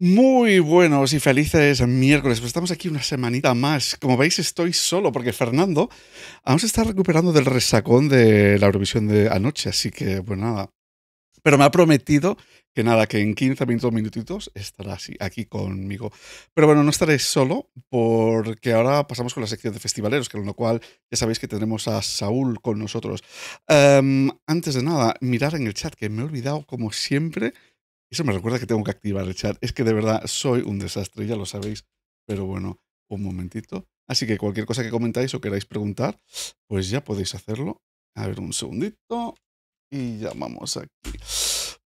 Muy buenos y felices miércoles. Pues estamos aquí una semanita más. Como veis, estoy solo porque Fernando vamos a estar recuperando del resacón de la Eurovisión de anoche, así que pues nada. Pero me ha prometido que nada, que en 15 minutos, minutitos estará aquí conmigo. Pero bueno, no estaré solo porque ahora pasamos con la sección de festivaleros, con lo cual ya sabéis que tendremos a Saúl con nosotros. Em, antes de nada, mirar en el chat que me he olvidado, como siempre, eso me recuerda que tengo que activar el chat. Es que de verdad soy un desastre, ya lo sabéis. Pero bueno, un momentito. Así que cualquier cosa que comentáis o queráis preguntar, pues ya podéis hacerlo. A ver, un segundito. Y ya vamos aquí.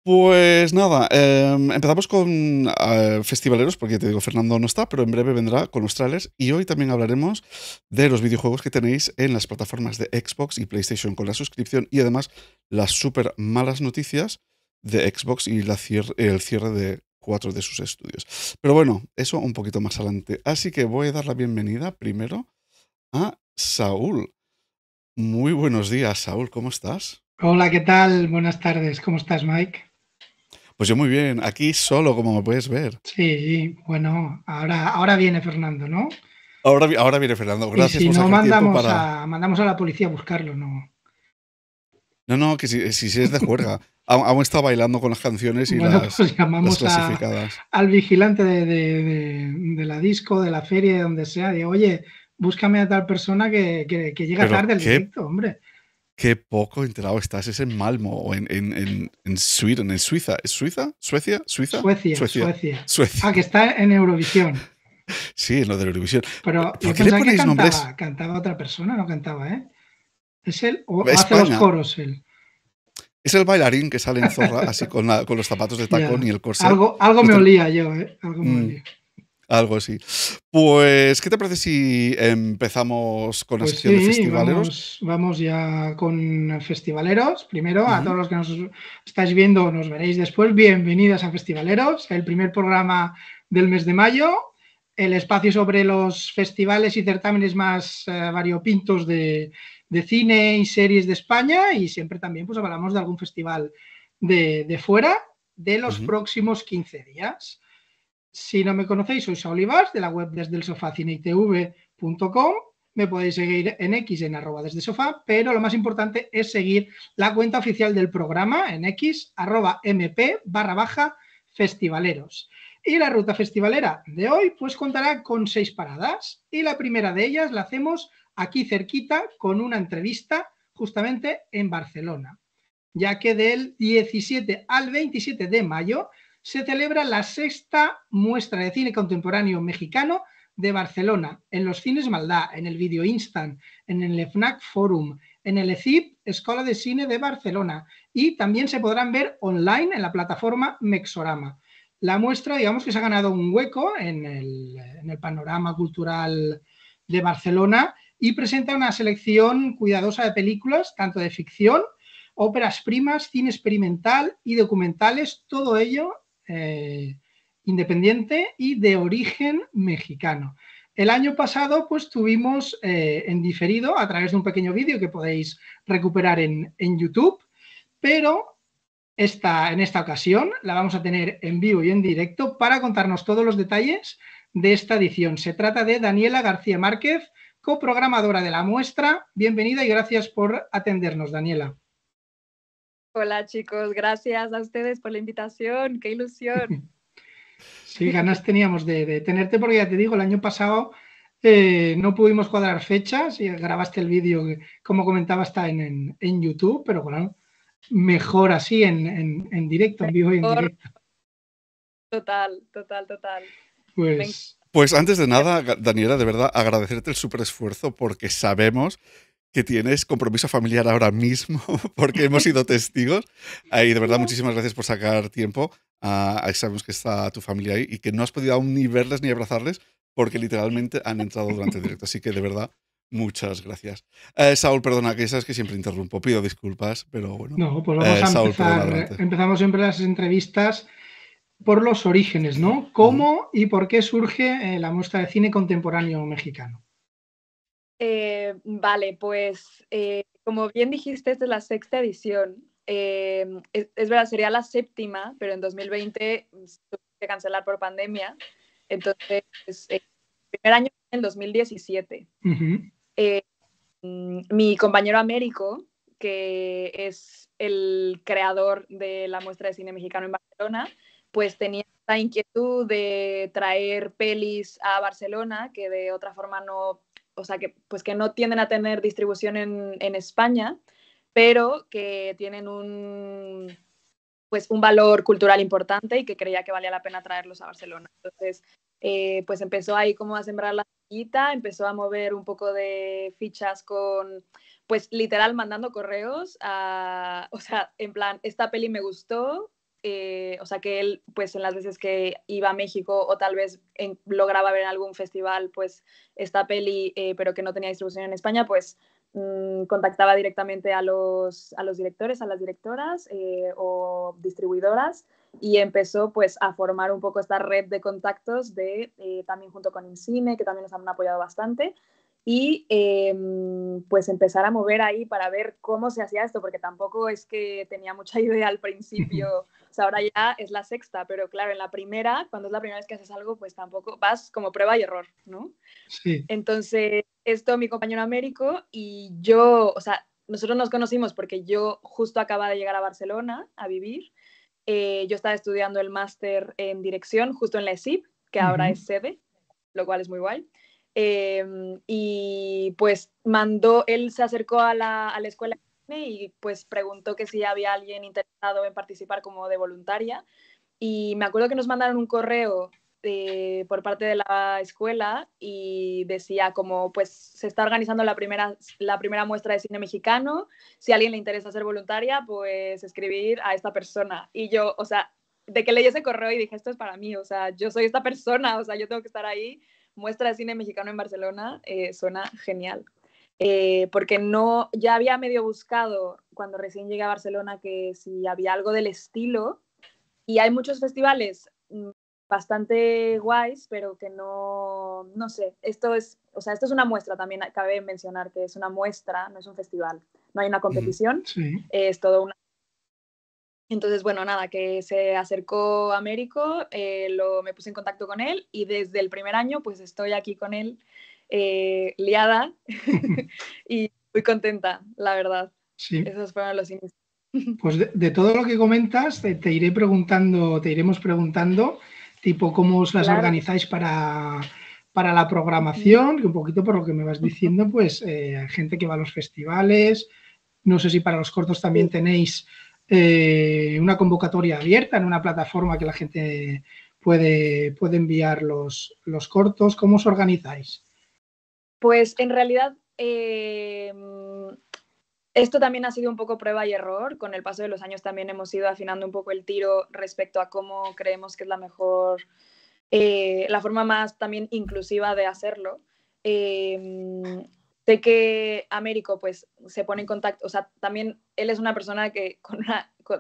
Pues nada, em, empezamos con eh, festivaleros, porque ya te digo, Fernando no está, pero en breve vendrá con los trailers. Y hoy también hablaremos de los videojuegos que tenéis en las plataformas de Xbox y PlayStation con la suscripción y además las súper malas noticias de Xbox y el cierre de cuatro de sus estudios. Pero bueno, eso un poquito más adelante. Así que voy a dar la bienvenida primero a Saúl. Muy buenos días, Saúl, ¿cómo estás? Hola, ¿qué tal? Buenas tardes, ¿cómo estás, Mike? Pues yo muy bien, aquí solo, como me puedes ver. Sí, bueno, ahora, ahora viene Fernando, ¿no? Ahora, ahora viene Fernando, gracias. si no, mandamos a la policía a buscarlo, ¿no? No, no, que si, si es de juerga. Aún está bailando con las canciones y las, pues llamamos clasificadas. al vigilante de, la disco, de la feria, de donde sea. de oye, búscame a tal persona que, llega tarde al directo, hombre. Qué poco enterado estás. Es en Malmo o en, en, en, Suiza. ¿Es Suiza? ¿Suecia? ¿Suiza? Suecia, Suecia. Ah, que está en Eurovisión. sí, en lo de Eurovisión. Pero ¿Por qué le Cantaba otra persona, no cantaba, ¿eh? ¿Es él o hace los coros él? Es el bailarín que sale en zorra así con, con los zapatos de tacón y el corset. Algo, algo me olía yo, ¿eh? Algo me mm. olía. Algo así. Pues, ¿qué te parece si empezamos con la pues sesión de festivaleros? Vamos, ya con festivaleros. Primero, a todos los que nos estáis viendo, nos veréis después. Bienvenidas a Festivaleros, el primer programa del mes de mayo. El espacio sobre los festivales y certámenes más eh, variopintos de, de cine y series de España y siempre también pues hablamos de algún festival de, fuera de los próximos 15 días. Si no me conocéis, soy Saúl de la web desde el sofá Me podéis seguir en X en arroba desde sofá, pero lo más importante es seguir la cuenta oficial del programa en X arroba mp barra baja festivaleros. Y la ruta festivalera de hoy pues contará con seis paradas y la primera de ellas la hacemos aquí cerquita, con una entrevista justamente en Barcelona, ya que del 17 al 27 de mayo se celebra la sexta muestra de cine contemporáneo mexicano de Barcelona, en los cines Maldá, en el Video Instant, en el FNAC Forum, en el ECIP, Escuela de Cine de Barcelona, y también se podrán ver online en la plataforma Mexorama. La muestra, digamos que se ha ganado un hueco en el, en el panorama cultural de Barcelona y presenta una selección cuidadosa de películas, tanto de ficción, óperas primas, cine experimental y documentales, todo ello eh, independiente y de origen mexicano. El año pasado, pues tuvimos eh, en diferido a través de un pequeño vídeo que podéis recuperar en, en YouTube, pero esta, en esta ocasión la vamos a tener en vivo y en directo para contarnos todos los detalles de esta edición. Se trata de Daniela García Márquez, coprogramadora de la muestra. Bienvenida y gracias por atendernos, Daniela. Hola chicos, gracias a ustedes por la invitación, qué ilusión. Sí, ganas teníamos de, tenerte porque ya te digo, el año pasado eh, no pudimos cuadrar fechas y grabaste el vídeo, como comentaba, está en, en, YouTube, pero bueno, mejor así en, en directo, en vivo y en directo. Total, total, total. Pues pues antes de nada, Daniela, de verdad agradecerte el súper esfuerzo porque sabemos que tienes compromiso familiar ahora mismo, porque hemos sido testigos. Y de verdad, muchísimas gracias por sacar tiempo. Ah, sabemos que está tu familia ahí y que no has podido aún ni verles ni abrazarles porque literalmente han entrado durante el directo. Así que de verdad, muchas gracias. Eh, Saúl, perdona, que sabes que siempre interrumpo. Pido disculpas, pero bueno. No, pues vamos eh, a empezar. Empezamos siempre las entrevistas por los orígenes, ¿no? ¿Cómo y por qué surge eh, la muestra de cine contemporáneo mexicano? Eh, vale, pues eh, como bien dijiste, esta es la sexta edición. Es, verdad, sería la séptima, pero en 2020 se tuvo que cancelar por pandemia. Entonces, el primer año en 2017. mi compañero Américo, que es el creador de la muestra de cine mexicano en Barcelona, pues tenía esta inquietud de traer pelis a Barcelona, que de otra forma no, o sea, que, pues que no tienden a tener distribución en, España, pero que tienen un, pues un valor cultural importante y que creía que valía la pena traerlos a Barcelona. Entonces, eh, pues empezó ahí como a sembrar la semillita, empezó a mover un poco de fichas con, pues literal mandando correos a, o sea, en plan, esta peli me gustó, eh, o sea que él, pues en las veces que iba a México o tal vez lograba ver en algún festival, pues esta peli, eh, pero que no tenía distribución en España, pues mm, contactaba directamente a los, directores, a las directoras eh, o distribuidoras y empezó pues a formar un poco esta red de contactos de, también junto con Incine, que también nos han apoyado bastante y em, pues empezar a mover ahí para ver cómo se hacía esto, porque tampoco es que tenía mucha idea al principio, o sea, ahora ya es la sexta, pero claro, en la primera, cuando es la primera vez que haces algo, pues tampoco vas como prueba y error, ¿no? Sí. Entonces, esto mi compañero Américo y yo, o sea, nosotros nos conocimos porque yo justo acababa de llegar a Barcelona a vivir, eh, yo estaba estudiando el máster en dirección justo en la ESIP, que ahora es sede, lo cual es muy guay. Em, y pues mandó, él se acercó a la, a la escuela y pues preguntó que si había alguien interesado en participar como de voluntaria. Y me acuerdo que nos mandaron un correo eh, por parte de la escuela y decía como pues se está organizando la primera, la primera muestra de cine mexicano, si a alguien le interesa ser voluntaria pues escribir a esta persona. Y yo, o sea, de que leí ese correo y dije esto es para mí, o sea, yo soy esta persona, o sea, yo tengo que estar ahí muestra de cine mexicano en Barcelona eh, suena genial. Eh, porque no, ya había medio buscado cuando recién llegué a Barcelona que si había algo del estilo. Y hay muchos festivales mm, bastante guays, pero que no, no sé, esto es, o sea, esto es una muestra también, cabe mencionar que es una muestra, no es un festival, no hay una competición, es todo una entonces, bueno, nada, que se acercó a eh, lo, me puse en contacto con él y desde el primer año pues estoy aquí con él eh, liada y muy contenta, la verdad. Sí. Esos fueron los inicios. pues de, todo lo que comentas, te, iré preguntando, te iremos preguntando, tipo, cómo os las organizáis para, la programación, que un poquito por lo que me vas diciendo, pues eh, hay gente que va a los festivales, no sé si para los cortos también tenéis eh, una convocatoria abierta en una plataforma que la gente puede, puede enviar los, los cortos. ¿Cómo os organizáis? Pues en realidad eh, esto también ha sido un poco prueba y error. Con el paso de los años también hemos ido afinando un poco el tiro respecto a cómo creemos que es la mejor, eh, la forma más también inclusiva de hacerlo que Américo, pues, se pone en contacto, o sea, también él es una persona que,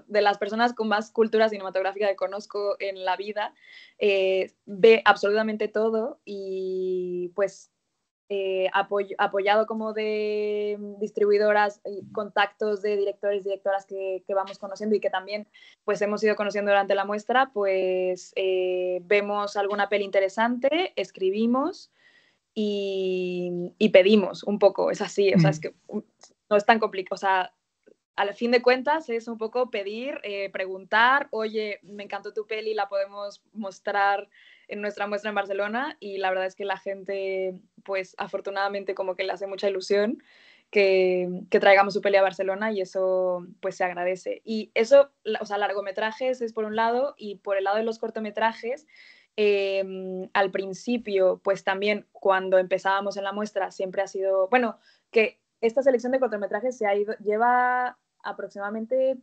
de las personas con más cultura cinematográfica que conozco en la vida, eh, ve absolutamente todo y, pues, eh, apoyado como de distribuidoras, y contactos de directores, y directoras que, vamos conociendo y que también pues hemos ido conociendo durante la muestra, pues eh, vemos alguna peli interesante, escribimos y, pedimos un poco, es así, o sea, es mm. que um, no es tan complicado, o sea, al fin de cuentas es un poco pedir, eh, preguntar, oye, me encantó tu peli, la podemos mostrar en nuestra muestra en Barcelona y la verdad es que la gente, pues afortunadamente como que le hace mucha ilusión que, que traigamos su peli a Barcelona y eso pues se agradece. Y eso, o sea, largometrajes es por un lado y por el lado de los cortometrajes, Em, al principio, pues también cuando empezábamos en la muestra, siempre ha sido, bueno, que esta selección de cortometrajes se ha ido, lleva aproximadamente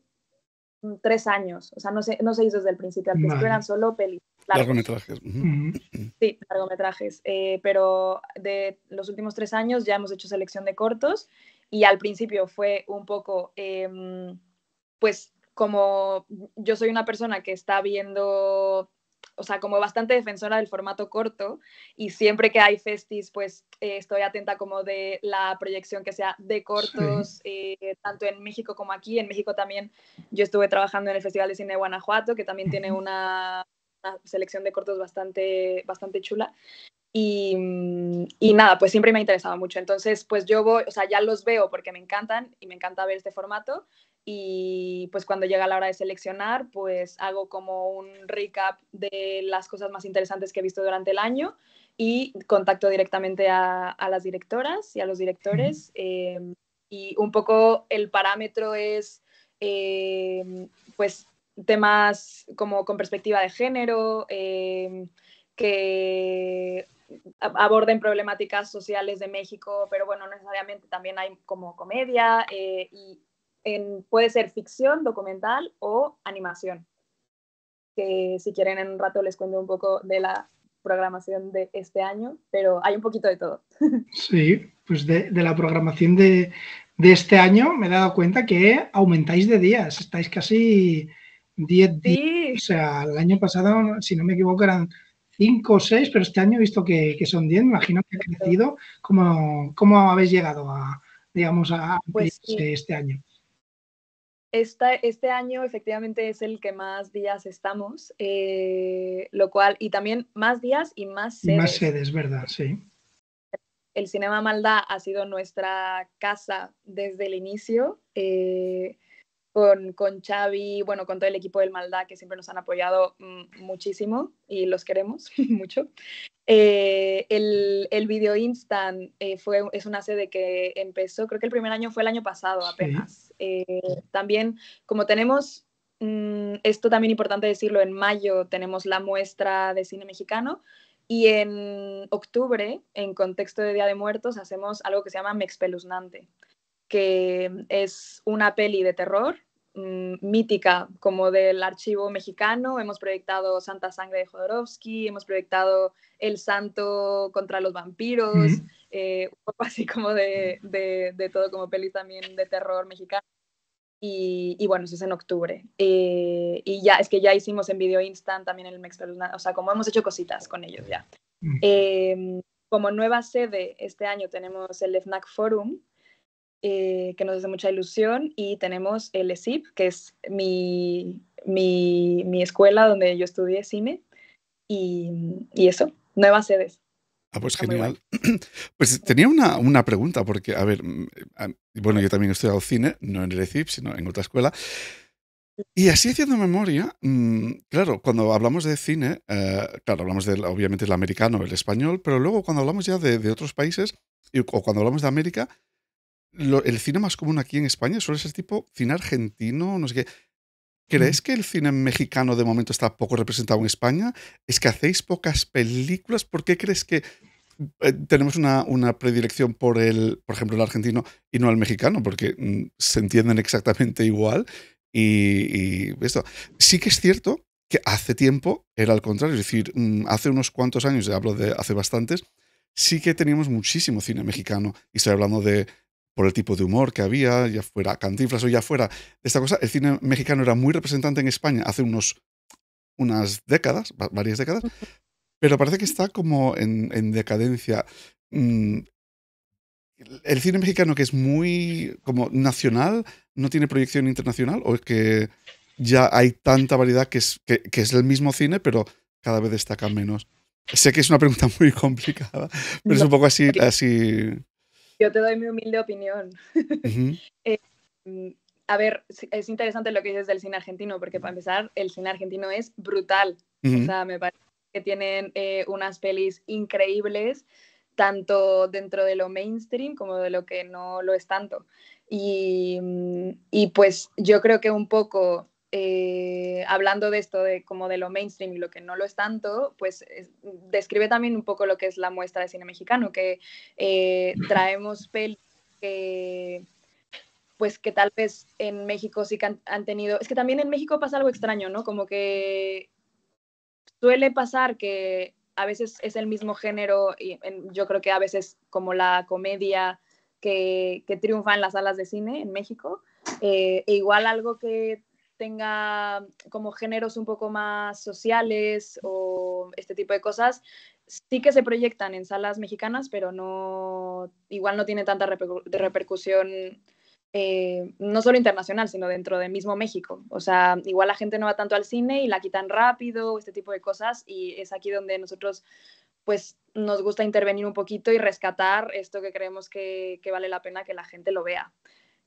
mm, tres años, o sea, no se, no hizo desde el principio, al principio eran solo pelis. Largometrajes. Sí, largometrajes, eh, pero de los últimos tres años ya hemos hecho selección de cortos y al principio fue un poco, em, pues como yo soy una persona que está viendo o sea, como bastante defensora del formato corto y siempre que hay festis, pues eh, estoy atenta como de la proyección que sea de cortos, eh, tanto en México como aquí. En México también yo estuve trabajando en el Festival de Cine de Guanajuato, que también tiene una, una selección de cortos bastante, bastante chula. Y, mm, y, nada, pues siempre me ha interesado mucho. Entonces, pues yo voy, o sea, ya los veo porque me encantan y me encanta ver este formato. Y pues cuando llega la hora de seleccionar, pues hago como un recap de las cosas más interesantes que he visto durante el año y contacto directamente a, las directoras y a los directores. Em, y un poco el parámetro es, em, pues, temas como con perspectiva de género. Em, que aborden problemáticas sociales de México, pero bueno, necesariamente también hay como comedia eh, y en, puede ser ficción, documental o animación. Que si quieren en un rato les cuento un poco de la programación de este año, pero hay un poquito de todo. Sí, pues de, la programación de, este año me he dado cuenta que aumentáis de días, estáis casi 10 días. O sea, el año pasado, si no me equivoco, eran cinco o seis, pero este año he visto que, son diez, imagino que ha crecido. ¿Cómo, cómo habéis llegado a, digamos, a pues este año? este año efectivamente es el que más días estamos, eh, lo cual, y también más días y más sedes. más sedes, ¿verdad? Sí. El Cinema Maldá ha sido nuestra casa desde el inicio. Eh, con, con Xavi, bueno, con todo el equipo del Maldá que siempre nos han apoyado mm, muchísimo y los queremos mucho. Eh, el, video Instant eh, es una sede que empezó, creo que el primer año fue el año pasado apenas. Eh, también, como tenemos, mm, esto también importante decirlo, en mayo tenemos la muestra de cine mexicano, y en octubre, en contexto de Día de Muertos, hacemos algo que se llama Mexpeluznante, que es una peli de terror mm, mítica, como del archivo mexicano. Hemos proyectado Santa Sangre de Jodorowsky, hemos proyectado El Santo contra los vampiros, eh, así como de, todo, como pelis también de terror mexicano. Y, y bueno, eso es en octubre. Eh, y ya, es que ya hicimos en Video Instant también el Mex o sea, como hemos hecho cositas con ellos ya. Em, como nueva sede, este año tenemos el FNAC Forum, eh, que nos hace mucha ilusión, y tenemos el ESIP, que es mi, mi, mi escuela donde yo estudié cine y, eso, nuevas sedes. Ah, pues genial. Pues tenía una, una, pregunta, porque, a ver, mm, bueno, yo también he estudiado cine, no en el ESIP, sino en otra escuela. Y así haciendo memoria, mm, claro, cuando hablamos de cine, eh, claro, hablamos de obviamente del americano, el español, pero luego cuando hablamos ya de, de otros países, o cuando hablamos de América, el cine más común aquí en España suele ser tipo cine argentino, no sé qué. Mm. ¿Crees que el cine mexicano de momento está poco representado en España? ¿Es que hacéis pocas películas? ¿Por qué crees que eh, tenemos una, una, predilección por el, por ejemplo, el argentino y no el mexicano? Porque mm, se entienden exactamente igual. Y, esto. Sí que es cierto que hace tiempo era al contrario. Es decir, mm, hace unos cuantos años, hablo de hace bastantes, sí que teníamos muchísimo cine mexicano. Y estoy hablando de por el tipo de humor que había, ya fuera Cantinflas o ya fuera esta cosa, el cine mexicano era muy representante en España hace unos, unas décadas, varias décadas, pero parece que está como en, decadencia. Mm, ¿El cine mexicano que es muy como nacional no tiene proyección internacional o es que ya hay tanta variedad que es, que, es el mismo cine pero cada vez destaca menos? Sé que es una pregunta muy complicada, pero es un poco así, así yo te doy mi humilde opinión. Eh, a ver, es interesante lo que dices del cine argentino, porque para empezar, el cine argentino es brutal. O sea, me parece que tienen eh, unas pelis increíbles, tanto dentro de lo mainstream como de lo que no lo es tanto. Y, mm, y pues yo creo que un poco eh, hablando de esto, de como de lo mainstream y lo que no lo es tanto, pues describe también un poco lo que es la muestra de cine mexicano, que eh, traemos pelis que pues que tal vez en México sí han, tenido, es que también en México pasa algo extraño, ¿no? Como que suele pasar que a veces es el mismo género y yo creo que a veces como la comedia que, triunfa en las salas de cine en México, eh, e igual algo que tenga como géneros un poco más sociales o este tipo de cosas, sí que se proyectan en salas mexicanas, pero no, igual no tiene tanta repercusión. Eh, no solo internacional, sino dentro del mismo México. O sea, igual la gente no va tanto al cine y la quitan rápido, este tipo de cosas, y es aquí donde nosotros pues nos gusta intervenir un poquito y rescatar esto que creemos que, vale la pena que la gente lo vea.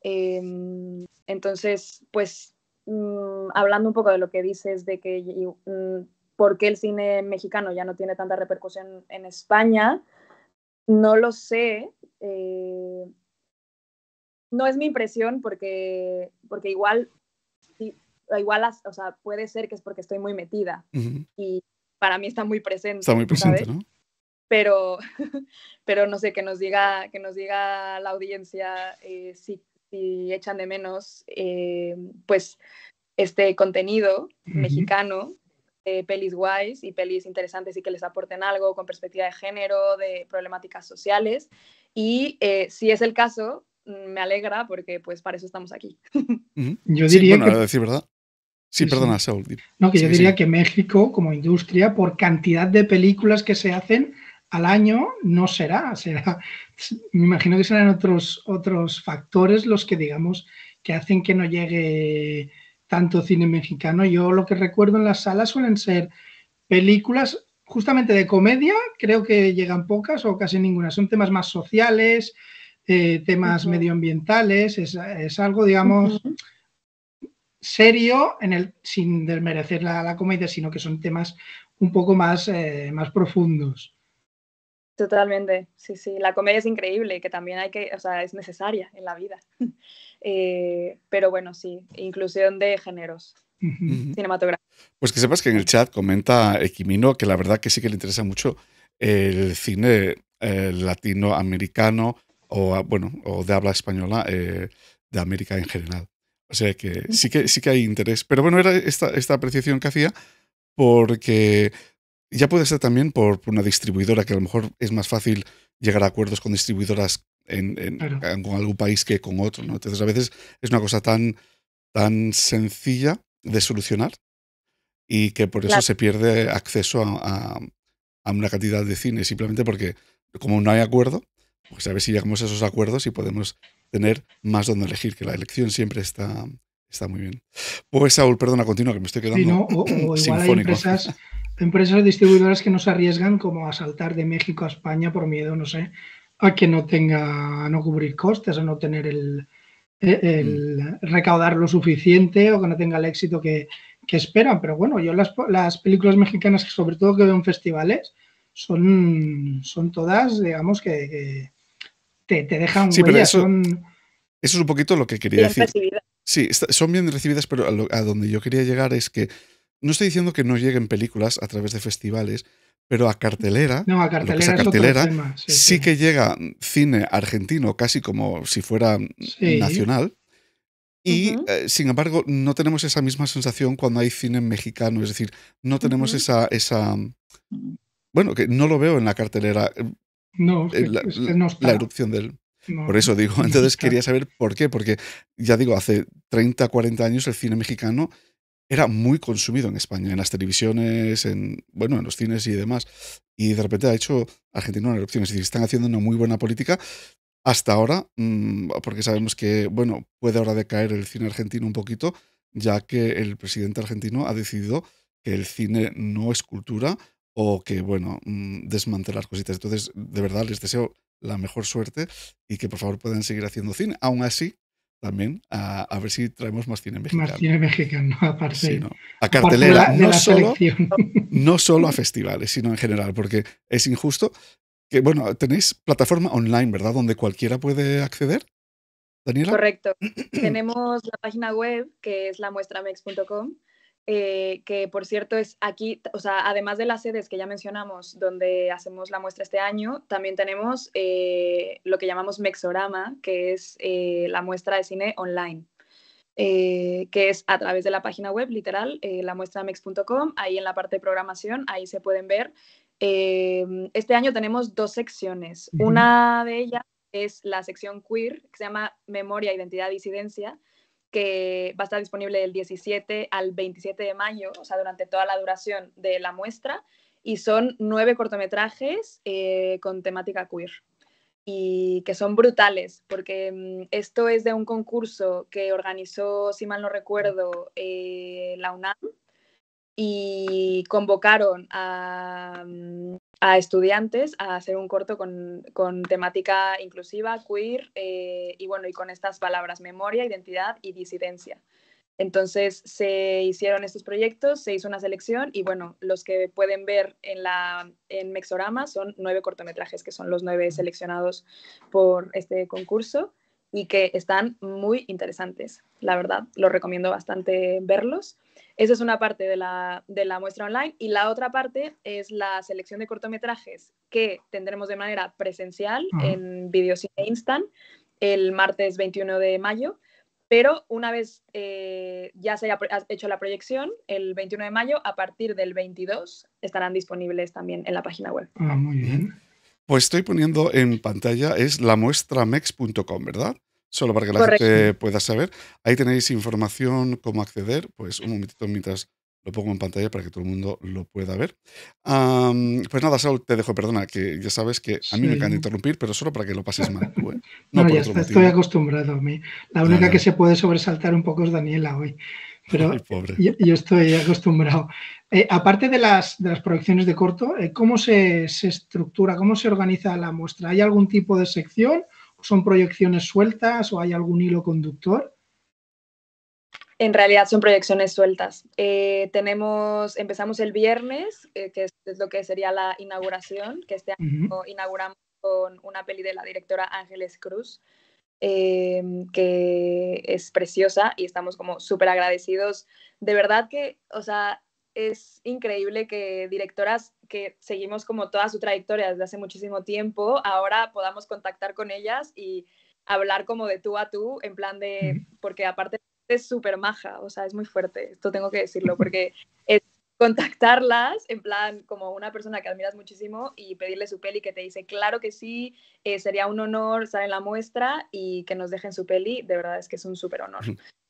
Em, entonces, pues Mm, hablando un poco de lo que dices de que mm, por qué el cine mexicano ya no tiene tanta repercusión en España, no lo sé. Eh, no es mi impresión porque, porque igual, igual puede ser que es porque estoy muy metida y para mí está muy presente. Está muy presente, ¿no? Pero, pero no sé, que nos diga, que nos diga la audiencia eh, si si echan de menos, eh, pues, este contenido mexicano, eh, pelis guays y pelis interesantes y que les aporten algo con perspectiva de género, de problemáticas sociales. Y eh, si es el caso, me alegra porque pues para eso estamos aquí. Yo decir verdad. Sí, perdona, yo diría que México como industria, por cantidad de películas que se hacen, al año no será, será, me imagino que serán otros, otros factores los que digamos que hacen que no llegue tanto cine mexicano. Yo lo que recuerdo en las salas suelen ser películas justamente de comedia, creo que llegan pocas o casi ninguna, son temas más sociales, eh, temas medioambientales, es, algo, digamos, serio, en el, sin desmerecer la, comedia, sino que son temas un poco más, eh, más profundos. Totalmente, sí, sí. La comedia es increíble, que también hay que, o sea, es necesaria en la vida. Eh, pero bueno, sí, inclusión de géneros. cinematográficos. Pues que sepas que en el chat comenta Equimino que la verdad que sí que le interesa mucho el cine eh, latinoamericano o ah, bueno o de habla española eh, de América en general. O sea que sí que sí que hay interés. Pero bueno, era esta, esta apreciación que hacía porque ya puede ser también por, una distribuidora, que a lo mejor es más fácil llegar a acuerdos con distribuidoras con algún país que con otro. ¿no? Entonces, a veces es una cosa tan, tan sencilla de solucionar y que por eso se pierde acceso a, a, una cantidad de cine, simplemente porque como no hay acuerdo, pues a ver si llegamos a esos acuerdos y podemos tener más donde elegir, que la elección siempre está, está muy bien. Pues Saúl, perdona, continúa, que me estoy quedando sinfónico empresas distribuidoras que no se arriesgan como a saltar de México a España por miedo, no sé, a que no tenga, a no cubrir costes, a no tener el, eh, mm. recaudar lo suficiente o que no tenga el éxito que, esperan. Pero bueno, yo las, las, películas mexicanas sobre todo que veo en festivales son, todas, digamos, que, te, dejan sí, huella, eso, es un poquito lo que quería decir. Sí, son bien recibidas, pero a donde yo quería llegar es que no estoy diciendo que no lleguen películas a través de festivales, pero a cartelera, no, a cartelera, que sí, que llega cine argentino casi como si fuera nacional. Y eh, sin embargo, no tenemos esa misma sensación cuando hay cine mexicano, es decir, no tenemos esa, esa. Bueno, que no lo veo en la cartelera. Eh, no, eh, la, erupción del. por eso digo, entonces quería saber por qué, porque ya digo, hace 30, 40 años el cine mexicano era muy consumido en España, en las televisiones, en, bueno, en los cines y demás. Y de repente ha hecho Argentina una erupción. Es decir, están haciendo una muy buena política hasta ahora, mm, porque sabemos que, bueno, puede ahora decaer el cine argentino un poquito, ya que el presidente argentino ha decidido que el cine no es cultura o que, bueno, mm, desmantelar cositas. Entonces, de verdad, les deseo la mejor suerte y que por favor puedan seguir haciendo cine. Aún así, también a, ver si traemos más cine mexicano. Más cine mexicano, A cartelera, no, solo, a festivales, sino en general, porque es injusto. Que, bueno, tenéis plataforma online, ¿verdad? Donde cualquiera puede acceder. Daniela. Correcto. Tenemos la página web que es lamuestramex.com eh, que por cierto es aquí, o sea, además de las sedes que ya mencionamos, donde hacemos la muestra este año, también tenemos eh, lo que llamamos Mexorama, que es eh, la muestra de cine online. que es a través de la página web, literal, la muestra mex.com, ahí en la parte de programación, ahí se pueden ver. este año tenemos dos secciones. Una de ellas es la sección queer, que se llama Memoria, Identidad, Disidencia, que va a estar disponible del 17 al 27 de mayo, o sea, durante toda la duración de la muestra, y son nueve cortometrajes eh, con temática queer y que son brutales, porque mm, esto es de un concurso que organizó, si mal no recuerdo, eh, la UNAM y convocaron a mm, a estudiantes a hacer un corto con, temática inclusiva, queer eh, y bueno, y con estas palabras, memoria, identidad y disidencia. Entonces se hicieron estos proyectos, se hizo una selección y bueno, los que pueden ver en, la, en Mexorama son nueve cortometrajes, que son los nueve seleccionados por este concurso y que están muy interesantes, la verdad, los recomiendo bastante verlos. Esa es una parte de la, muestra online y la otra parte es la selección de cortometrajes que tendremos de manera presencial en Videocine Instant el martes 21 de mayo. Pero una vez eh, ya se haya hecho la proyección, el 21 de mayo, a partir del 22, estarán disponibles también en la página web. Ah, muy bien. Pues estoy poniendo en pantalla, es mex.com ¿verdad? solo para que la gente pueda saber. Ahí tenéis información, cómo acceder. Pues un momentito mientras lo pongo en pantalla para que todo el mundo lo pueda ver. pues nada, Saul, te dejo, perdona, que ya sabes que a mí me encanta interrumpir, pero solo para que lo pases mal. ¿eh? No, ya está, estoy acostumbrado a mí. La única que se puede sobresaltar un poco es Daniela hoy. Pero pobre. Yo, estoy acostumbrado. Eh, aparte de las, de las proyecciones de corto, eh, ¿cómo se, se estructura, cómo se organiza la muestra? ¿Hay algún tipo de sección? ¿Son proyecciones sueltas o hay algún hilo conductor? En realidad son proyecciones sueltas. Eh, tenemos, empezamos el viernes, eh, que es, lo que sería la inauguración, que este año inauguramos con una peli de la directora Ángeles Cruz, em, que es preciosa y estamos como súper agradecidos. De verdad que, o sea, es increíble que directoras que seguimos como toda su trayectoria desde hace muchísimo tiempo, ahora podamos contactar con ellas y hablar como de tú a tú, en plan de, porque aparte es súper maja, o sea, es muy fuerte, esto tengo que decirlo, porque contactarlas, en plan, como una persona que admiras muchísimo y pedirle su peli que te dice, claro que sí, eh, sería un honor estar en la muestra y que nos dejen su peli, de verdad es que es un súper honor.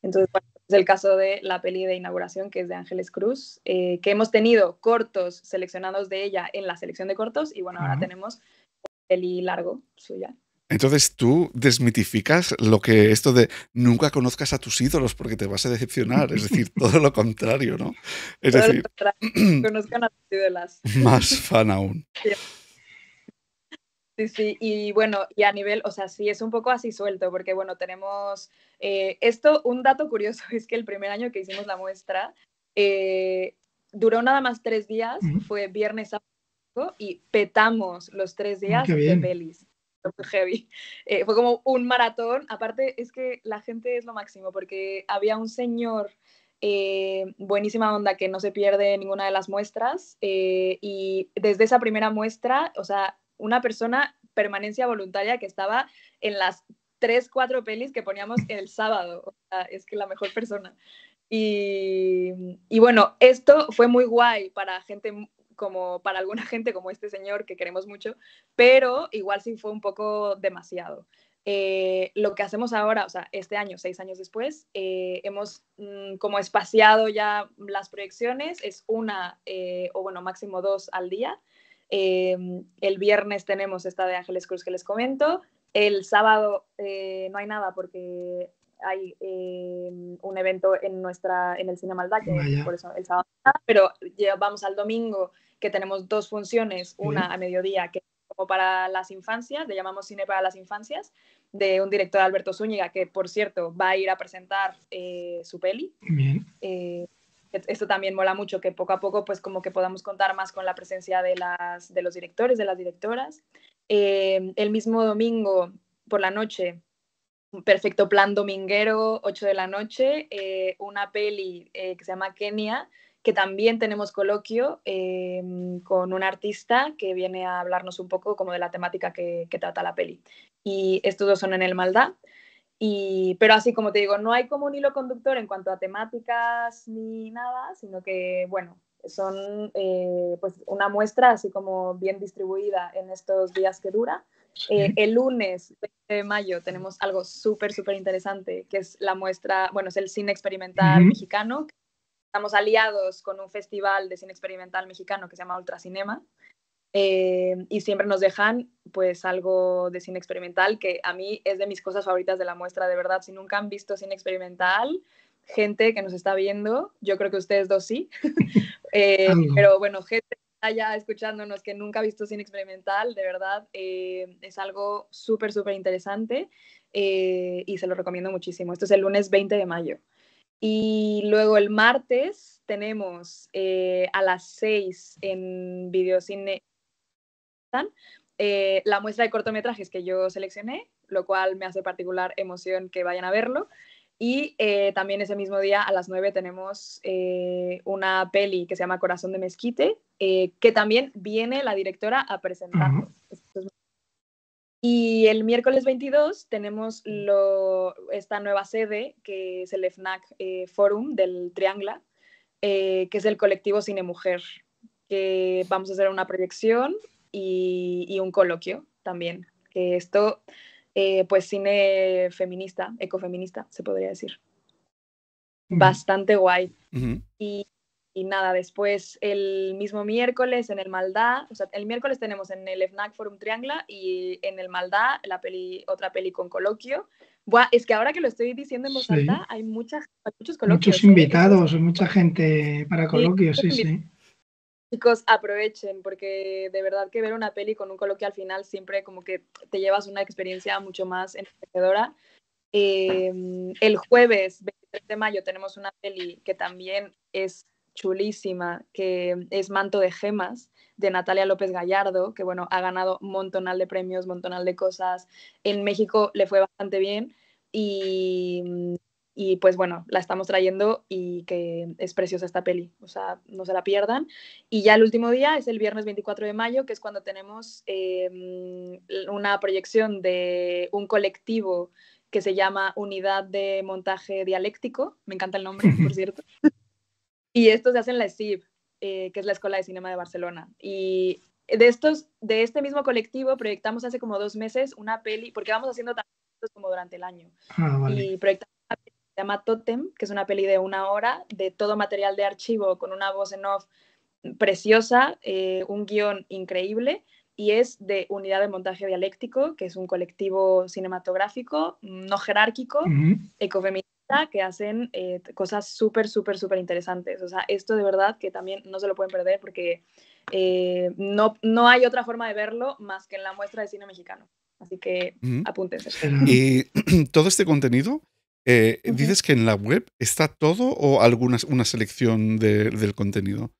Entonces, bueno, es el caso de la peli de inauguración, que es de Ángeles Cruz, eh, que hemos tenido cortos seleccionados de ella en la selección de cortos y bueno, ahora tenemos peli largo suya. Entonces tú desmitificas lo que esto de nunca conozcas a tus ídolos porque te vas a decepcionar, es decir, todo lo contrario, ¿no? Es decir, conozcan a tus ídolos. Más fan aún. Sí, sí, y bueno, y a nivel, o sea, sí, es un poco así suelto, porque bueno, tenemos eh, esto, un dato curioso es que el primer año que hicimos la muestra eh, duró nada más tres días, fue viernes a y petamos los tres ah, días de pelis fue heavy. Eh, fue como un maratón. Aparte, es que la gente es lo máximo, porque había un señor eh, buenísima onda que no se pierde ninguna de las muestras. Eh, y desde esa primera muestra, o sea, una persona permanencia voluntaria que estaba en las tres, cuatro pelis que poníamos el sábado. O sea, es que la mejor persona. Y, y, bueno, esto fue muy guay para gente como para alguna gente como este señor que queremos mucho, pero igual sí fue un poco demasiado. Eh, lo que hacemos ahora, o sea, este año, seis años después, eh, hemos mm, como espaciado ya las proyecciones, es una eh, o bueno, máximo dos al día. el viernes tenemos esta de Ángeles Cruz que les comento. El sábado no hay nada porque hay em, un evento en, nuestra, en el Cine Maldá, que por eso el sábado, pero vamos al domingo, que tenemos dos funciones, una a mediodía, que es como para las infancias, le llamamos Cine para las Infancias, de un director Alberto Zúñiga, que por cierto va a ir a presentar eh, su peli. Eh, esto también mola mucho, que poco a poco pues como que podamos contar más con la presencia de, las, de los directores, de las directoras. Eh, el mismo domingo por la noche un perfecto plan dominguero, 8 de la noche, eh, una peli eh, que se llama Kenia, que también tenemos coloquio eh, con un artista que viene a hablarnos un poco como de la temática que, trata la peli. Y estos dos son en el Maldá. pero así como te digo, no hay como un hilo conductor en cuanto a temáticas ni nada, sino que, bueno, son pues una muestra así como bien distribuida en estos días que dura. Eh, el lunes de mayo tenemos algo súper, súper interesante, que es la muestra, bueno, es el cine experimental mexicano. Estamos aliados con un festival de cine experimental mexicano que se llama Ultracinema. Eh, y siempre nos dejan pues algo de cine experimental que a mí es de mis cosas favoritas de la muestra, de verdad. Si nunca han visto cine experimental, gente que nos está viendo, yo creo que ustedes dos sí, eh, pero bueno, gente allá escuchándonos que nunca ha visto cine experimental, de verdad, eh, es algo súper, súper interesante eh, y se lo recomiendo muchísimo. Esto es el lunes 20 de mayo. Y luego el martes tenemos eh, a las 6 en Videocine la muestra de cortometrajes que yo seleccioné, lo cual me hace particular emoción que vayan a verlo. Y eh, también ese mismo día a las 9 tenemos eh, una peli que se llama Corazón de Mezquite, eh, que también viene la directora a presentar. Y el miércoles 22 tenemos esta nueva sede, que es el FNAC Forum del Triangla, que es el colectivo Cine Mujer, que vamos a hacer una proyección y, un coloquio también. Que esto eh, pues cine feminista, ecofeminista, se podría decir. Bastante guay. y, y, nada, después el mismo miércoles en el Maldá, o sea, el miércoles tenemos en el FNAC Forum Triangla y en el Maldá la peli, otra peli con coloquio. Buah, es que ahora que lo estoy diciendo en voz hay muchos coloquios. ¿eh? invitados, mucha gente para coloquios, sí. sí. Chicos, aprovechen, porque de verdad que ver una peli con un coloquio al final siempre como que te llevas una experiencia mucho más enriquecedora. Em, el jueves 23 de mayo tenemos una peli que también es chulísima, que es Manto de Gemas, de Natalia López Gallardo, que bueno, ha ganado montonal de premios, montonal de cosas. En México le fue bastante bien y y pues bueno, la estamos trayendo y que es preciosa esta peli, o sea, no se la pierdan. Y ya el último día es el viernes 24 de mayo, que es cuando tenemos em, una proyección de un colectivo que se llama Unidad de Montaje Dialéctico, me encanta el nombre, por cierto. y esto se hace en la Sib eh, que es la Escuela de Cinema de Barcelona. Y de, estos, de este mismo colectivo proyectamos hace como dos meses una peli, porque vamos haciendo tantos como durante el año. Ah, y proyectamos se llama Totem, que es una peli de una hora, de todo material de archivo, con una voz en off preciosa, eh, un guión increíble, y es de Unidad de Montaje Dialéctico, que es un colectivo cinematográfico no jerárquico, ecofeminista, que hacen eh, cosas súper, súper, súper interesantes. O sea, esto de verdad que también no se lo pueden perder porque eh, no, no hay otra forma de verlo más que en la muestra de cine mexicano. Así que apúntense. Y todo este contenido eh, ¿Dices que en la web está todo o alguna una selección del contenido?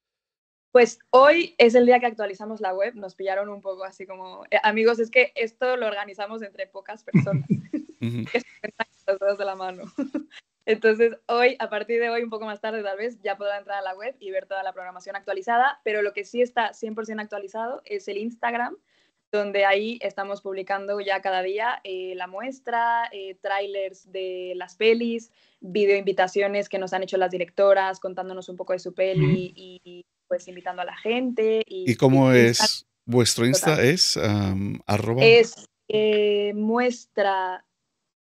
Pues hoy es el día que actualizamos la web, nos pillaron un poco así como, eh, amigos, es que esto lo organizamos entre pocas personas, que los dos de la mano. Entonces, hoy, a partir de hoy, un poco más tarde tal vez, ya podrá entrar a la web y ver toda la programación actualizada, pero lo que sí está 100% actualizado es el Instagram, donde ahí estamos publicando ya cada día eh, la muestra, eh, trailers de las pelis, video invitaciones que nos han hecho las directoras contándonos un poco de su peli y, pues invitando a la gente. ¿Y, cómo es vuestro Insta? ¿Es arroba? Es eh, muestra,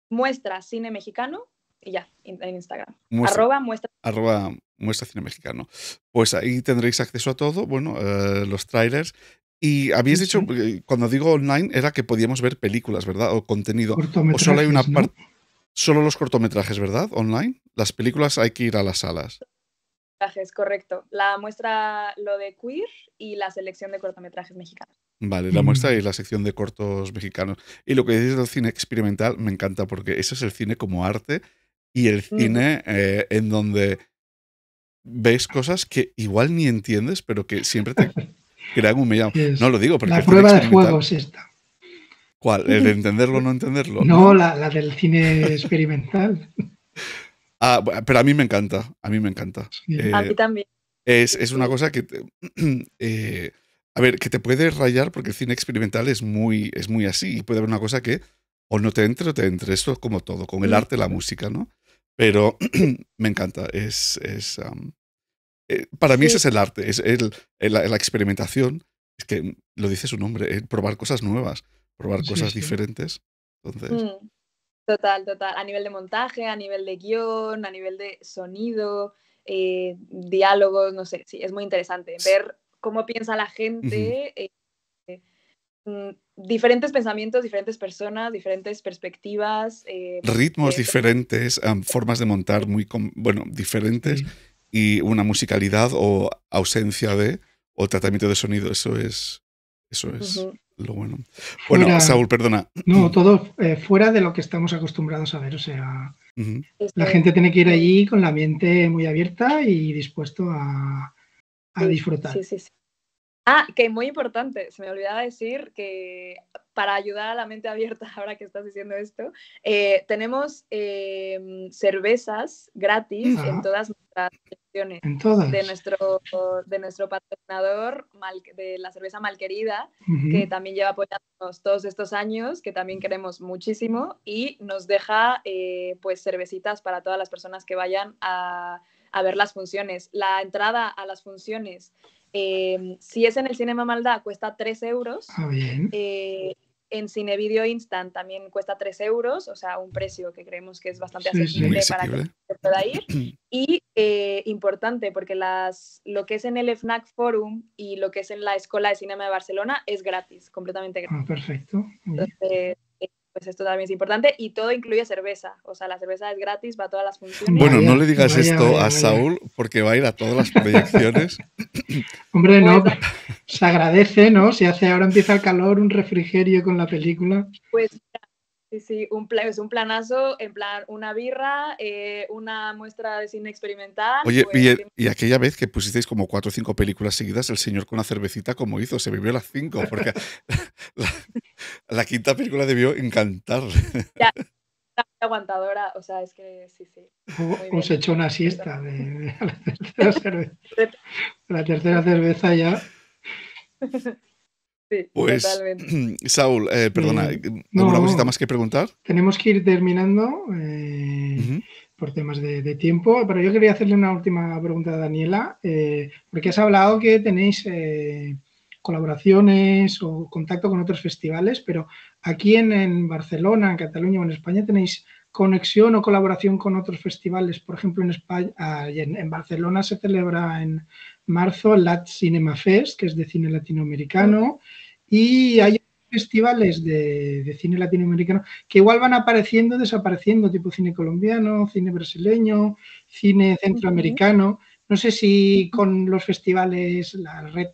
muestra cine mexicano y ya, en Instagram. arroba muestra. Arroba muestra cine mexicano. Pues ahí tendréis acceso a todo, bueno, los trailers y habías dicho, eh, cuando digo online, era que podíamos ver películas, ¿verdad? O contenido. O solo hay una parte. Solo los cortometrajes, ¿verdad? Online. Las películas hay que ir a las salas. Cortometrajes, correcto. La muestra lo de queer y la selección de cortometrajes mexicanos. Vale, la muestra mm. y la sección de cortos mexicanos. Y lo que dices del cine experimental me encanta porque ese es el cine como arte y el mm. cine eh, en donde ves cosas que igual ni entiendes, pero que siempre te no lo digo porque. La prueba de es esta. ¿Cuál? ¿El de entenderlo o no entenderlo? No, la, del cine experimental. ah, pero a mí me encanta. A mí me encanta. a mí eh, también. Es, una cosa que. Eh, a ver, que te puede rayar porque el cine experimental es muy, es muy así y puede haber una cosa que o no te entre o te entre. Esto es como todo, con el arte, la música, ¿no? Pero me encanta. Es. es eh, para mí ese es el arte, es la, experimentación. Es que lo dice su nombre, probar cosas nuevas, probar cosas diferentes. Mm. total, total. A nivel de montaje, a nivel de guión, a nivel de sonido, eh, diálogos, no sé. Sí, es muy interesante ver cómo piensa la gente. Eh, mm, diferentes pensamientos, diferentes personas, diferentes perspectivas. Ritmos diferentes, formas de montar muy, bueno, diferentes y una musicalidad o ausencia de o tratamiento de sonido. Eso es, eso es lo bueno. Bueno, Saúl, perdona. No, mm. todo eh, fuera de lo que estamos acostumbrados a ver. O sea, este la gente tiene que ir allí con la mente muy abierta y dispuesto a, a disfrutar. Sí, sí, sí. Ah, que muy importante, se me olvidaba decir que para ayudar a la mente abierta, ahora que estás diciendo esto, eh, tenemos eh, cervezas gratis en todas de nuestro, de nuestro patrocinador de la cerveza Malquerida, que también lleva apoyándonos todos estos años, que también queremos muchísimo y nos deja eh, pues cervecitas para todas las personas que vayan a, ver las funciones. La entrada a las funciones eh, si es en el Cinema maldad cuesta 3 euros. Ah, eh, en Cinevideo Instant también cuesta 3 euros, o sea, un precio que creemos que es bastante accesible, para que se pueda ir. Y eh, importante, porque las, lo que es en el FNAC Forum y lo que es en la Escuela de Cinema de Barcelona es gratis, completamente gratis. Ah, perfecto pues esto también es importante. Y todo incluye cerveza, o sea, la cerveza es gratis, va a todas las funciones. Bueno, no le digas esto a Saúl porque va a ir a todas las proyecciones. Hombre, no, pues, se agradece, ¿no? Si hace ahora empieza el calor, un refrigerio con la película. Pues Sí, sí, un plan, es un planazo, en plan una birra, eh, una muestra de cine experimental. Oye, pues, y, aquella vez que pusisteis como cuatro o cinco películas seguidas, el señor con la cervecita, como hizo? Se vivió las cinco, porque La quinta película debió encantar. Ya, aguantadora, o sea, es que sí, sí. Os he hecho una siesta de, la, tercera cerveza, la tercera cerveza ya. Sí, pues, totalmente. Saúl, eh, perdona, eh, no, ¿alguna cosita más que preguntar? Tenemos que ir terminando eh, por temas de, tiempo, pero yo quería hacerle una última pregunta a Daniela, porque has hablado que tenéis colaboraciones o contacto con otros festivales, pero aquí en, Barcelona, en Cataluña o en España tenéis conexión o colaboración con otros festivales. Por ejemplo, en España, ah, en, Barcelona se celebra en marzo Lat Cinema Fest, que es de cine latinoamericano, y hay festivales de, cine latinoamericano que igual van apareciendo, desapareciendo, tipo cine colombiano, cine brasileño, cine centroamericano. No sé si con los festivales, la red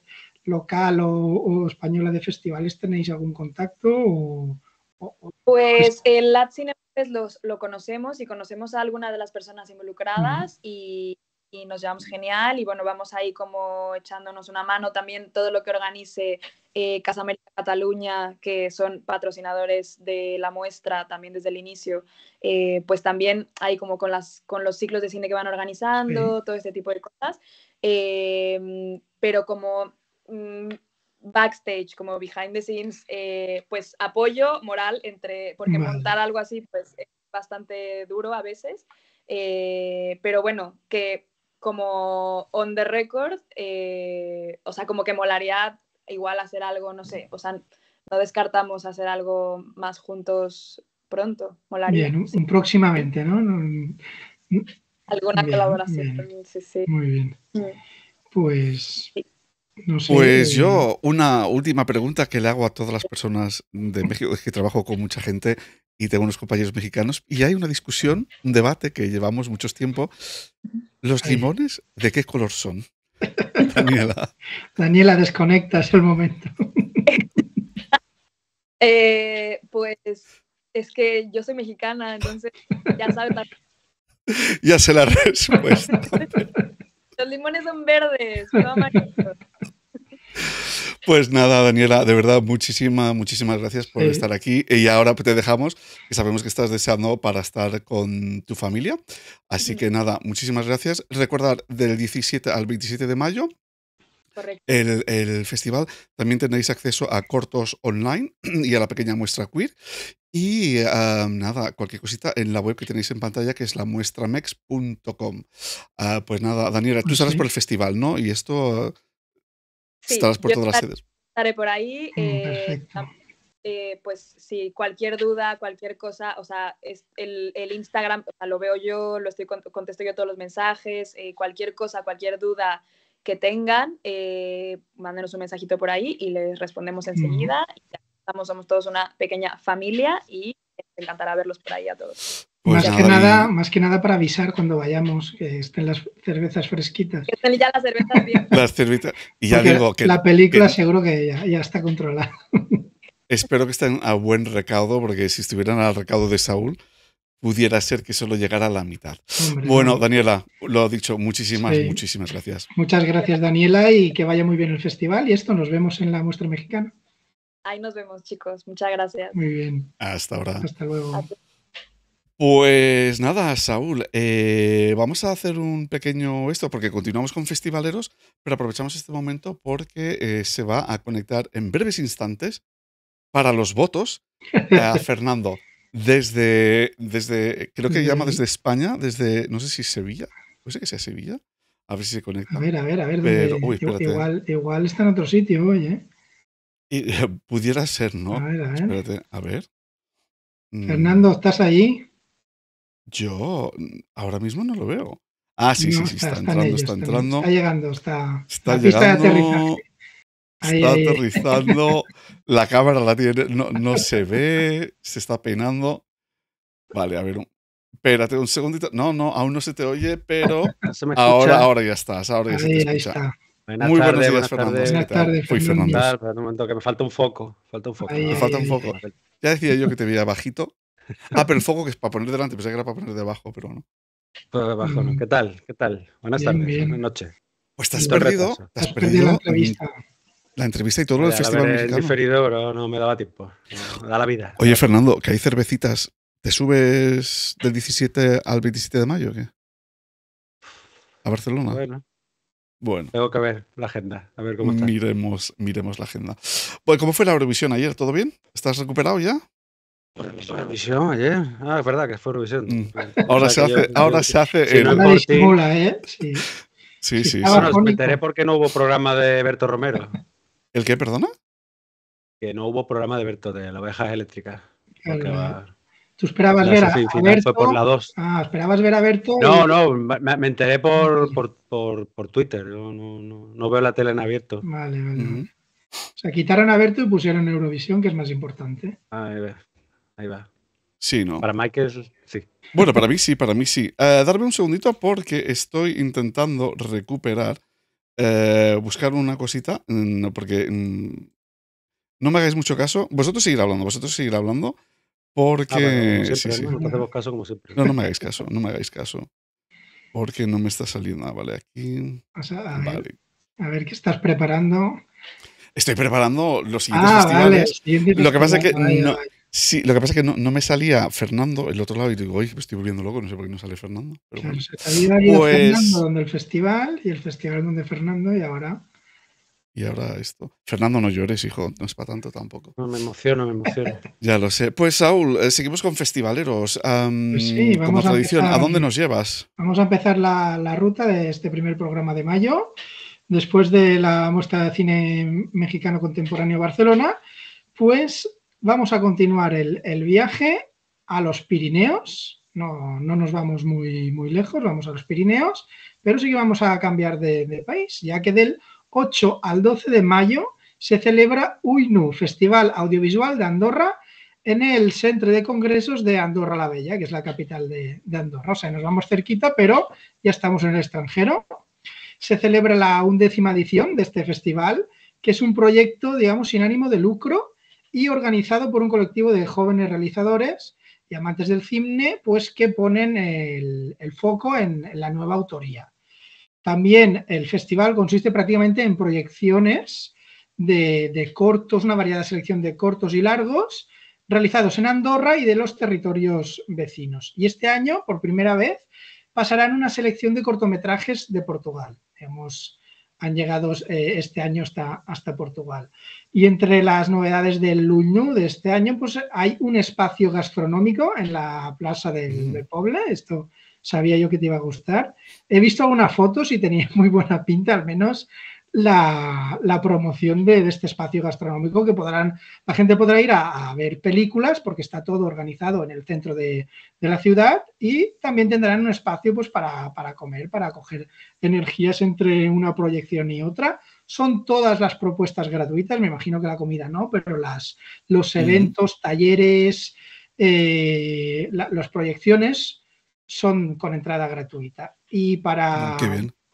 local o, española de festivales tenéis algún contacto? pues el Lat los, lo conocemos y conocemos a alguna de las personas involucradas y, nos llevamos genial y bueno, vamos ahí como echándonos una mano también todo lo que organice eh, Casa América Cataluña, que son patrocinadores de la muestra también desde el inicio, eh, pues también ahí como con, las, con los ciclos de cine que van organizando, todo este tipo de cosas. Eh, pero como backstage, como behind the scenes, eh, pues apoyo moral entre, porque montar algo así pues es bastante duro a veces, eh, pero bueno, que como on the record, eh, o sea, como que molaría igual hacer algo, no sé, o sea, no descartamos hacer algo más juntos pronto, molaría. Bien, próximamente, ¿no? Alguna colaboración, sí, sí. Muy bien. Mm. Pues... Pues yo, una última pregunta que le hago a todas las personas de México, es que trabajo con mucha gente y tengo unos compañeros mexicanos, y hay una discusión, un debate que llevamos mucho tiempo. ¿Los limones de qué color son? Daniela. Daniela, desconecta, es el momento. Eh, pues es que yo soy mexicana, entonces ya sabes. ya sé la respuesta. Los limones son verdes, no amarillos. Pues nada, Daniela, de verdad, muchísimas, muchísimas gracias por estar aquí. Y ahora te dejamos, que sabemos que estás deseando para estar con tu familia. Así que nada, muchísimas gracias. Recordar, del 17 al 27 de mayo, El, festival también tenéis acceso a cortos online y a la pequeña muestra queer. Y ah, nada, cualquier cosita en la web que tenéis en pantalla, que es la muestramex.com. Ah, pues nada, Daniela, tú pues salas por el festival, ¿no? Y esto por todas estaré, las sedes. Estaré por ahí. Mm, eh, eh, pues si sí, cualquier duda, cualquier cosa, o sea, es el, el, Instagram, lo veo yo, lo estoy contesto yo todos los mensajes, eh, cualquier cosa, cualquier duda que tengan, mándenos un mensajito por ahí y les respondemos mm. enseguida. Estamos, somos todos una pequeña familia y me encantará verlos por ahí a todos. Pues más, que nada, más que nada para avisar cuando vayamos que estén las cervezas fresquitas. Que estén ya las cervezas bien. las cervezas. Y ya digo que. La película seguro que ya, está controlada. Espero que estén a buen recaudo, porque si estuvieran al recaudo de Saúl, pudiera ser que solo llegara a la mitad. bueno, Daniela, lo ha dicho, muchísimas, muchísimas gracias. Muchas gracias, Daniela, y que vaya muy bien el festival. Y esto, nos vemos en la muestra mexicana. Ahí nos vemos, chicos. Muchas gracias. Muy bien. Hasta ahora. Hasta luego. Pues nada, Saúl, eh, vamos a hacer un pequeño esto, porque continuamos con festivaleros, pero aprovechamos este momento porque eh, se va a conectar en breves instantes para los votos a Fernando. Desde, creo que llama desde España, desde, no sé si Sevilla, puede ser que sea Sevilla, a ver si se conecta. A ver, a ver, a ver, igual, igual está en otro sitio oye. ¿eh? Y, pudiera ser, ¿no? A Espérate, a ver. Mm. Fernando, ¿estás allí? Yo mm, ahora mismo no lo veo. Ah, sí, sí, sí, está, entrando, está entrando. Está llegando, está. Está está aterrizando. La cámara la tiene, no, no se ve, se está peinando. Vale, a ver, espérate un segundito. No, no, aún no se te oye, pero ahora, ahora ya estás, ahora ya se está. Buenas Muy Fernando. Buenas tardes, Fernando. Fernando. un momento, que me falta un foco. Falta un foco. me falta un foco. Ya decía yo que te veía bajito. Ah, pero el foco que es para poner delante, pensé que era para poner debajo, pero no. Pues debajo, ¿no? Mm. ¿Qué tal? ¿Qué tal? Buenas tardes, buenas noches. Pues estás perdido, te perdido la entrevista. y todo lo del festival he diferido, pero no me daba tiempo. Me da la vida. Oye, Fernando, que hay cervecitas. ¿Te subes del 17 al 27 de mayo o qué? A Barcelona. Bueno, bueno. Tengo que ver la agenda, a ver cómo está. Miremos, miremos la agenda. Bueno, ¿cómo fue la Eurovisión ayer? ¿Todo bien? ¿Estás recuperado ya? ¿La Eurovisión ayer. Ah, es verdad que fue Eurovisión. Mm. Ahora, se hace, ahora se hace. Si no ¿eh? Sí, sí, sí. Ahora porque no hubo programa de Berto Romero. ¿El qué, perdona? Que no hubo programa de Berto, de la oveja eléctrica. ¿Tú esperabas ver a, Ah, esperabas ver a Berto. No, no, me, enteré por, por, Twitter. No, veo la tele en abierto. Vale, vale. O sea, quitaron a Berto y pusieron Eurovisión, que es más importante. Ah, ahí va. Ahí va. Sí, ¿no? Para Michael, sí. Bueno, para mí sí, para mí sí. Eh, darme un segundito porque estoy intentando recuperar, eh, buscar una cosita, mm, porque mm, no me hagáis mucho caso. Vosotros seguir hablando, vosotros seguir hablando. Ah, Porque. ¿no? caso como siempre. no, no me hagáis caso, no me hagáis caso. Porque no me está saliendo nada, vale. Aquí. a, Ver, qué estás preparando. Estoy preparando los siguientes festivales. Lo que pasa es que. no, Sí, lo que pasa que no, me salía Fernando el otro lado y digo, oye, me estoy volviendo loco, no sé por qué no sale Fernando. Pues Fernando donde el festival y el festival donde Fernando y ahora y ahora esto. Fernando, no llores, hijo, no es para tanto tampoco. No, me emociono, me emociono. ya lo sé. Pues, Saúl, eh, seguimos con festivaleros. Pues sí, vamos como a tradición, ¿a dónde nos llevas? Vamos a empezar la, ruta de este primer programa de mayo, después de la muestra de cine mexicano contemporáneo Barcelona. Pues vamos a continuar el, viaje a los Pirineos. No, no, nos vamos muy, muy lejos, vamos a los Pirineos, pero sí que vamos a cambiar de, de país, ya que del 8 al 12 de mayo se celebra UINU, Festival Audiovisual de Andorra, en el Centro de Congresos de Andorra la Bella, que es la capital de, Andorra. O sea, nos vamos cerquita, pero ya estamos en el extranjero. Se celebra la undécima edición de este festival, que es un proyecto, digamos, sin ánimo de lucro y organizado por un colectivo de jóvenes realizadores y amantes del cine, pues que ponen el, foco en la nueva autoría. También el festival consiste prácticamente en proyecciones de, cortos, una variada selección de cortos y largos realizados en Andorra y de los territorios vecinos. Y este año, por primera vez, pasarán una selección de cortometrajes de Portugal. Hemos, han llegado eh, este año hasta, hasta, Portugal. Y entre las novedades del Luñu de este año, pues hay un espacio gastronómico en la plaza del, mm. Poble. Esto sabía yo que te iba a gustar. He visto algunas fotos y tenía muy buena pinta, al menos la, promoción de, este espacio gastronómico que podrán, la gente podrá ir a, ver películas porque está todo organizado en el centro de, la ciudad y también tendrán un espacio pues, para, comer, para coger energías entre una proyección y otra son todas las propuestas gratuitas, me imagino que la comida no, pero las, los eventos, talleres, eh, las proyecciones son con entrada gratuita. Y para...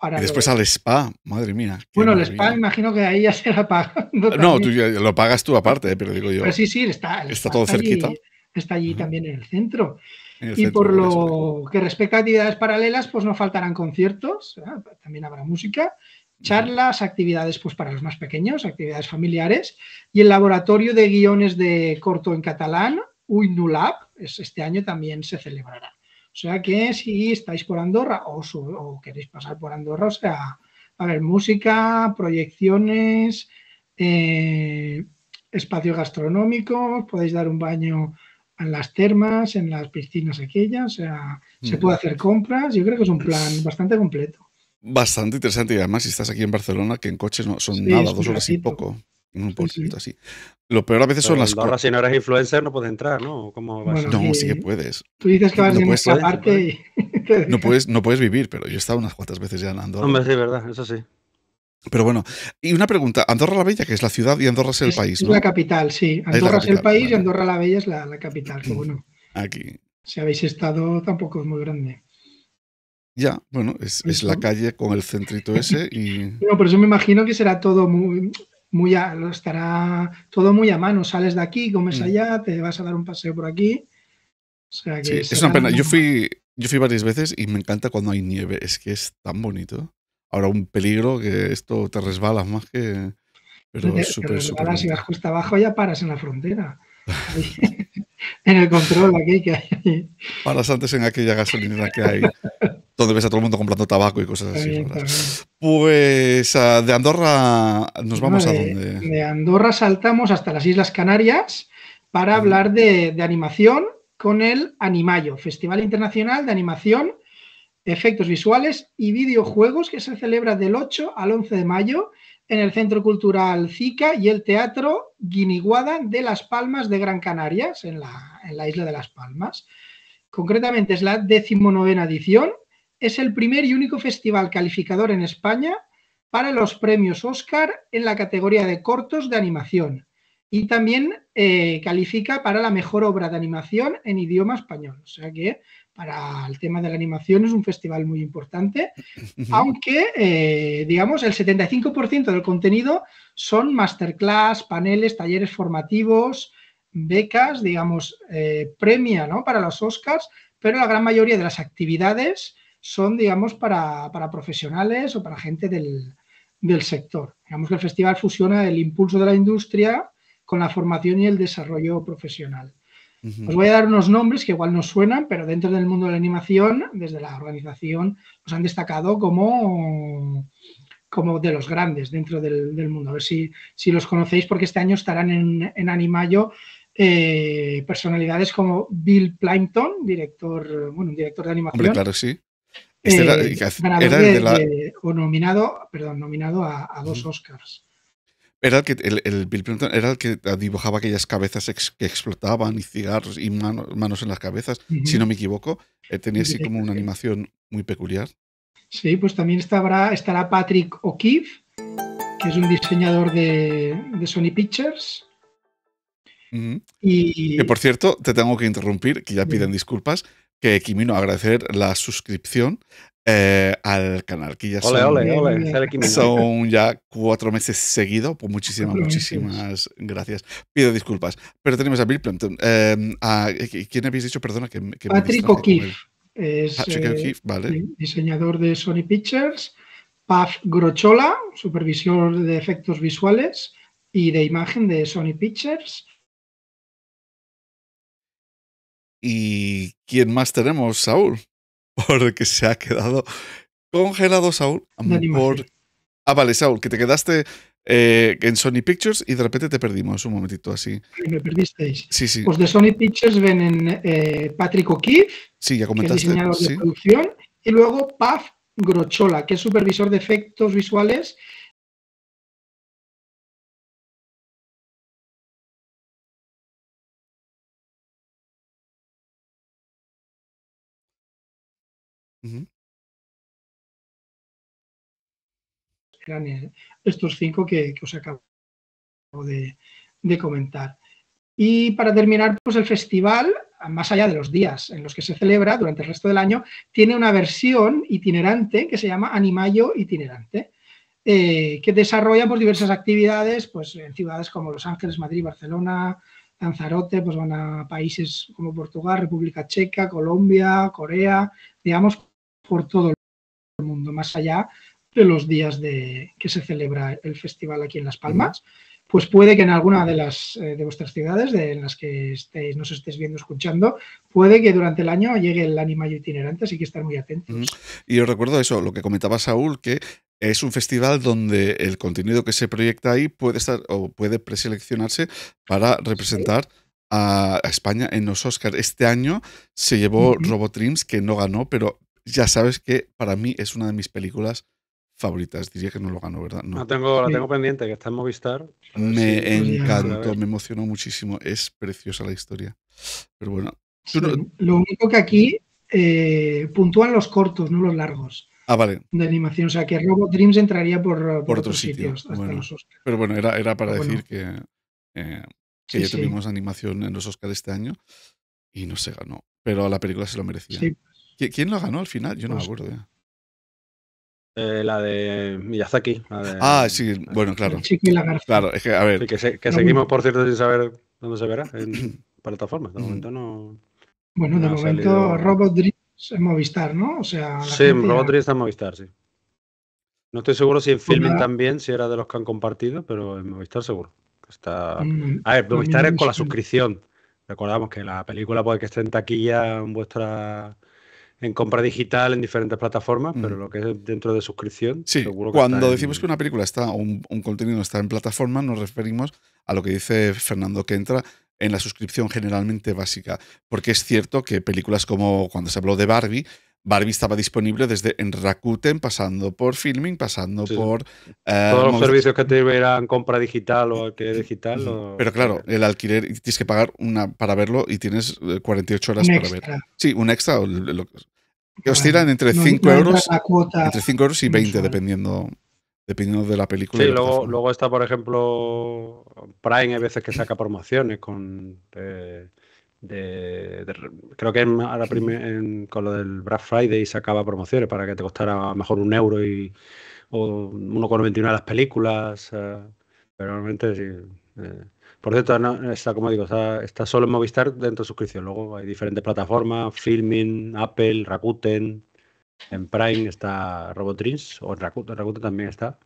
Ah, después al spa, madre mía. Bueno, el spa imagino que ahí ya se la pagando. No, tú lo pagas tú aparte, eh, pero digo yo. sí, sí, está, está todo cerquito está allí también en el centro. y por lo que respecta a actividades paralelas, pues no faltarán conciertos, ¿eh? también habrá música, charlas, actividades pues para los más pequeños, actividades familiares, y el laboratorio de guiones de corto en catalán, UINULAB, es, este año también se celebrará. O sea que si estáis por Andorra o, queréis pasar por Andorra, o sea, a ver, música, proyecciones, eh, espacios gastronómicos, podéis dar un baño en las termas, en las piscinas aquellas, o sea, se mm. puede hacer compras, yo creo que es un plan bastante completo. Bastante interesante y además si estás aquí en Barcelona, que en coches no son nada, dos horas y poco. Un poquito sí. así. Lo peor a veces son las cosas. si no eres influencer no puedes entrar, ¿no? ¿Cómo no, sí que puedes. Tú dices que vas no puedes, parte y... no, puedes, vivir, pero yo he estado unas cuantas veces ya en Andorra. Hombre, sí, verdad, eso sí. Pero bueno, y una pregunta, Andorra la Bella, que es la ciudad y Andorra es el país, Es la capital, sí. Andorra es, el país y Andorra la Bella es la, capital, mm, bueno. Aquí. Si habéis estado, tampoco es muy grande. Ya, bueno, es, es, la calle con el centrito ese y... No, por eso me imagino que será todo muy muy a, estará todo muy a mano. Sales de aquí, comes mm. allá, te vas a dar un paseo por aquí. es una pena. Yo fui, yo fui varias veces y me encanta cuando hay nieve. Es que es tan bonito. Ahora un peligro que esto te resbalas más que. Pero es super, súper vas justo abajo ya paras en la frontera. en el control aquí que hay. Paras antes en aquella gasolinera que hay. donde ves a todo el mundo comprando tabaco y cosas así. pues ah, de Andorra nos vamos a donde. De Andorra saltamos hasta las Islas Canarias para hablar de, animación con el Animayo, Festival Internacional de Animación, Efectos Visuales y Videojuegos que se celebra del 8 al 11 de mayo en el Centro Cultural Zica y el Teatro Guiniguada de Las Palmas de Gran Canarias, en la, en la isla de Las Palmas. Concretamente es la decimonovena edición es el primer y único festival calificador en España para los premios Oscar en la categoría de cortos de animación y también eh, califica para la mejor obra de animación en idioma español. O sea que para el tema de la animación es un festival muy importante, aunque, eh, digamos, el 75% del contenido son masterclass, paneles, talleres formativos, becas, digamos, eh, premia ¿no? para los Oscars, pero la gran mayoría de las actividades son, digamos, para, profesionales o para gente del, sector. Digamos que el festival fusiona el impulso de la industria con la formación y el desarrollo profesional. Os voy a dar unos nombres que igual no suenan, pero dentro del mundo de la animación, desde la organización, os han destacado como, como de los grandes dentro del, mundo. A ver si, si, los conocéis, porque este año estarán en, en Animayo eh, personalidades como Bill Plankton, director, bueno, un director de animación. Hombre, claro, sí. Este era, o eh, nominado, perdón, nominado a, dos Oscars. Era el que el, Bill era el que dibujaba aquellas cabezas que explotaban y cigarros y manos en las cabezas, si no me equivoco. Eh, tenía así como una animación muy peculiar. Sí, pues también estará, Patrick O'Keefe, que es un diseñador de, Sony Pictures. y... Que por cierto, te tengo que interrumpir, que ya piden disculpas, que Kimino, agradecer la suscripción eh, al canal, que ya son, ya cuatro meses seguidos. Pues muchísimas, muchísimas gracias. Pido disculpas. Pero tenemos a Bill Plumpton. Em, ¿Quién habéis dicho? Perdona que, que Patrick O'Keefe. Eh, diseñador de Sony Pictures. Paz Grochola, supervisor de efectos visuales y de imagen de Sony Pictures. ¿Y quién más tenemos? Saúl. Porque se ha quedado congelado Saúl. Por... Ah, vale, Saúl, que te quedaste eh, en Sony Pictures y de repente te perdimos un momentito así. Me perdisteis. Sí, sí. Pues de Sony Pictures ven eh, Patrick O'Keefe, que es diseñador de producción, y luego Paf Grochola, que es supervisor de efectos visuales eran ¿eh? estos cinco que, os acabo de, comentar. Y para terminar, pues el festival, más allá de los días en los que se celebra durante el resto del año, tiene una versión itinerante que se llama Animayo Itinerante. Eh, que desarrolla pues, diversas actividades pues, en ciudades como Los Ángeles, Madrid, Barcelona, Lanzarote, pues van a países como Portugal, República Checa, Colombia, Corea, digamos, por todo el mundo, más allá de los días de, que se celebra el festival aquí en Las Palmas. Pues puede que en alguna de las eh, de vuestras ciudades, de, en las que nos estéis viendo, escuchando, puede que durante el año llegue el animal itinerante, así que estar muy atentos. Y os recuerdo eso, lo que comentaba Saúl, que es un festival donde el contenido que se proyecta ahí puede estar o puede preseleccionarse para representar a España en los Oscars. Este año se llevó Robotrims, que no ganó, pero ya sabes que para mí es una de mis películas favoritas. Diría que no lo gano, ¿verdad? No. La, tengo, tengo pendiente, que está en Movistar. Me encantó, me emocionó muchísimo. Es preciosa la historia. Pero bueno. Lo único que aquí eh, puntúan los cortos, no los largos. Ah, vale. De animación. O sea, que Robot Dreams entraría por, por, otros sitios. pero bueno, era, era para decir que, eh, que ya tuvimos animación en los Oscars este año y no se ganó. Pero a la película se lo merecía. Sí. ¿Quién lo ganó al final? Yo no me pues acuerdo. Ya. Eh, la de Miyazaki. ah, sí, bueno, claro. Claro, es que, a ver. que, seguimos, por cierto, sin saber dónde se verá en plataformas. De mm. momento no. Bueno, de momento Robot Dreams en Movistar, ¿no? O sea, sí, Robot en Movistar, sí. No estoy seguro si en pues Filmin también, si era de los que han compartido, pero en Movistar seguro. Está... Mm. a ver, Movistar es con la pues suscripción. Recordamos que la película puede que esté en taquilla en vuestra en compra digital en diferentes plataformas, pero lo que es dentro de suscripción. Sí, seguro que cuando decimos que una película está o un, contenido está en plataforma, nos referimos a lo que dice Fernando que entra en la suscripción generalmente básica, porque es cierto que películas como cuando se habló de Barbie, Barbie estaba disponible desde en Rakuten, pasando por Filming, pasando por... Eh, Todos los servicios que te verán compra digital o alquiler digital. Pero claro, el alquiler tienes que pagar una para verlo y tienes 48 eh, horas para verlo. Sí, un extra. que oscilan entre 5 euros entre 5 euros y 20 dependiendo dependiendo de la película. Sí, luego, luego está, por ejemplo, Prime hay veces que saca promociones con eh, de, creo que con lo del Black Friday sacaba promociones para que te costara mejor un euro y o de las películas eh, pero realmente eh. por cierto está como digo está, solo en Movistar dentro de suscripción luego hay diferentes plataformas Filmin Apple Rakuten en Prime está Robotrins o Rakuten, también está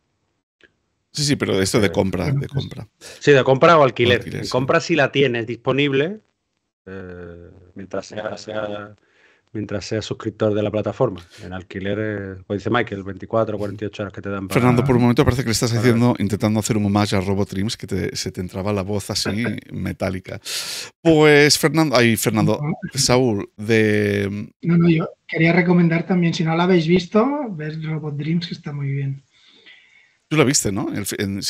Sí, sí, pero esto de eh, compra, de pues compra. Sí, de compra o alquiler. compra si la tienes disponible, eh, mientras, sea, mientras sea suscriptor de la plataforma. En alquiler, como eh, pues dice Michael, 24 o 48 horas que te dan. Para, Fernando, por un momento parece que le estás haciendo, intentando hacer un homage a Robot Dreams, que se te entraba la voz así metálica. Pues Fernando, ay, Fernando, Saúl, de... No, no, yo quería recomendar también, si no la habéis visto, ver Robot Dreams, que está muy bien. Tú la viste, ¿no? ¿En, en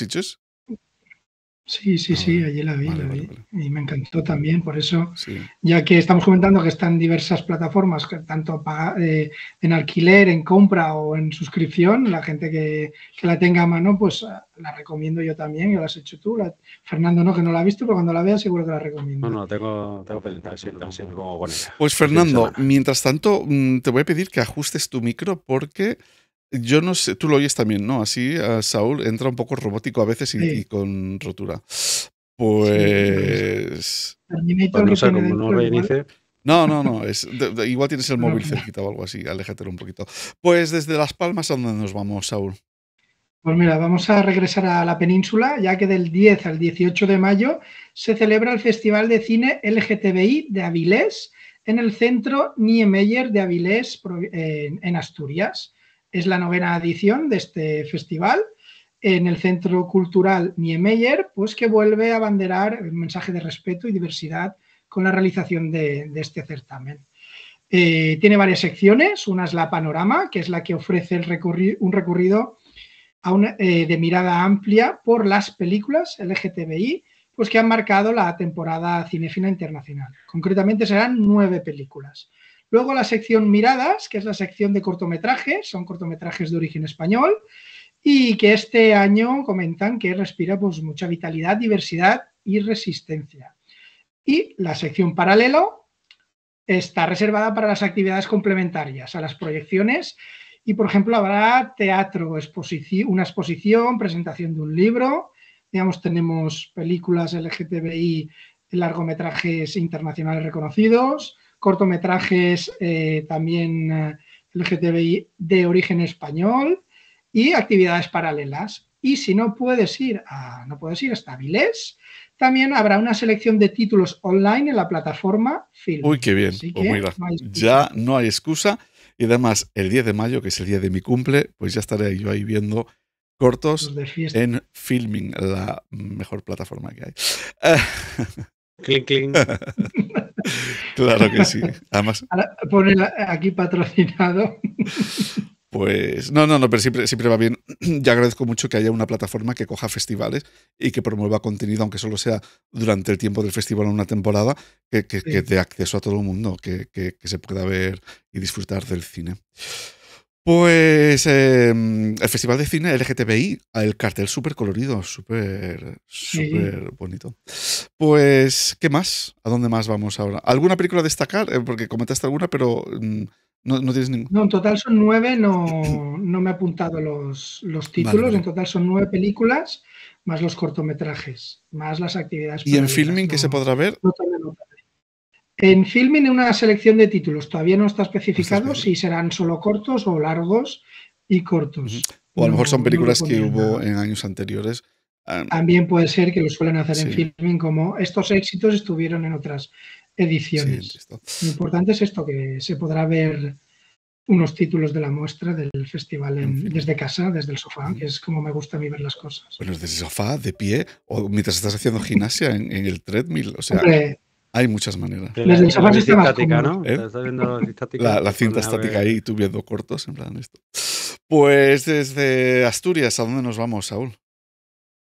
Sí, sí, sí, ah, allí la vi, la vi. y me encantó también, por eso, ya que estamos comentando que están diversas plataformas, tanto eh, en alquiler, en compra o en suscripción, la gente que, la tenga a mano, pues ah, la recomiendo yo también, yo la has hecho tú, Fernando no, que no la ha visto, pero cuando la vea seguro que la recomiendo. No, no, tengo, tengo sí, sí, como Pues Fernando, mientras tanto, mm, te voy a pedir que ajustes tu micro porque... Yo no sé, tú lo oyes también, ¿no? Así Saúl entra un poco robótico a veces y, con rotura. Pues. pues no no No, no, no. Es, igual tienes el móvil cerquita o algo así. Aléjatelo un poquito. Pues desde Las Palmas, ¿a dónde nos vamos, Saúl? Pues mira, vamos a regresar a la península, ya que del 10 al 18 de mayo se celebra el Festival de Cine LGTBI de Avilés en el Centro Niemeyer de Avilés, en Asturias. Es la novena edición de este festival en el Centro Cultural Niemeyer, pues que vuelve a abanderar el mensaje de respeto y diversidad con la realización de, este certamen. Eh, tiene varias secciones, una es la panorama, que es la que ofrece un recorrido eh, de mirada amplia por las películas LGTBI, pues que han marcado la temporada cinefina internacional. Concretamente serán nueve películas. Luego la sección Miradas, que es la sección de cortometrajes, son cortometrajes de origen español y que este año comentan que respira pues, mucha vitalidad, diversidad y resistencia. Y la sección Paralelo está reservada para las actividades complementarias a las proyecciones y, por ejemplo, habrá teatro, una exposición, presentación de un libro, digamos, tenemos películas LGTBI, largometrajes internacionales reconocidos, cortometrajes eh, también eh, LGTBI de origen español y actividades paralelas. Y si no puedes ir a, no puedes ir también habrá una selección de títulos online en la plataforma Film. Uy, qué bien. Pues ya no hay excusa. Y además, el 10 de mayo, que es el día de mi cumple, pues ya estaré yo ahí viendo cortos en Filming, la mejor plataforma que hay. Cling cling. Claro que sí. Además. aquí patrocinado. Pues no, no, no, pero siempre, siempre va bien. Yo agradezco mucho que haya una plataforma que coja festivales y que promueva contenido, aunque solo sea durante el tiempo del festival o una temporada, que, dé acceso a todo el mundo, que, que, se pueda ver y disfrutar del cine. Pues em, el Festival de Cine LGTBI, el cartel súper colorido, súper bonito. Pues, ¿qué más? ¿A dónde más vamos ahora? ¿Alguna película a destacar? Eh, porque comentaste alguna, pero mm, no, tienes ninguna. No, en total son nueve, no, no me he apuntado los, los títulos, en total son nueve películas, más los cortometrajes, más las actividades. ¿Y en filming que se podrá ver? No en filming una selección de títulos. Todavía no está especificado si serán solo cortos o largos y cortos. O a lo mejor son películas que hubo en años anteriores. Ah, También puede ser que lo suelen hacer en filming, como estos éxitos estuvieron en otras ediciones. lo importante es esto, que se podrá ver unos títulos de la muestra del festival desde casa, desde el sofá, que es como me gusta a mí ver las cosas. Bueno, desde el sofá, de pie, o mientras estás haciendo gimnasia en, el treadmill. O sea, hay muchas maneras. La, cinta estática ahí, tú viendo cortos, en plan esto. Pues desde Asturias, ¿a dónde nos vamos, Saúl?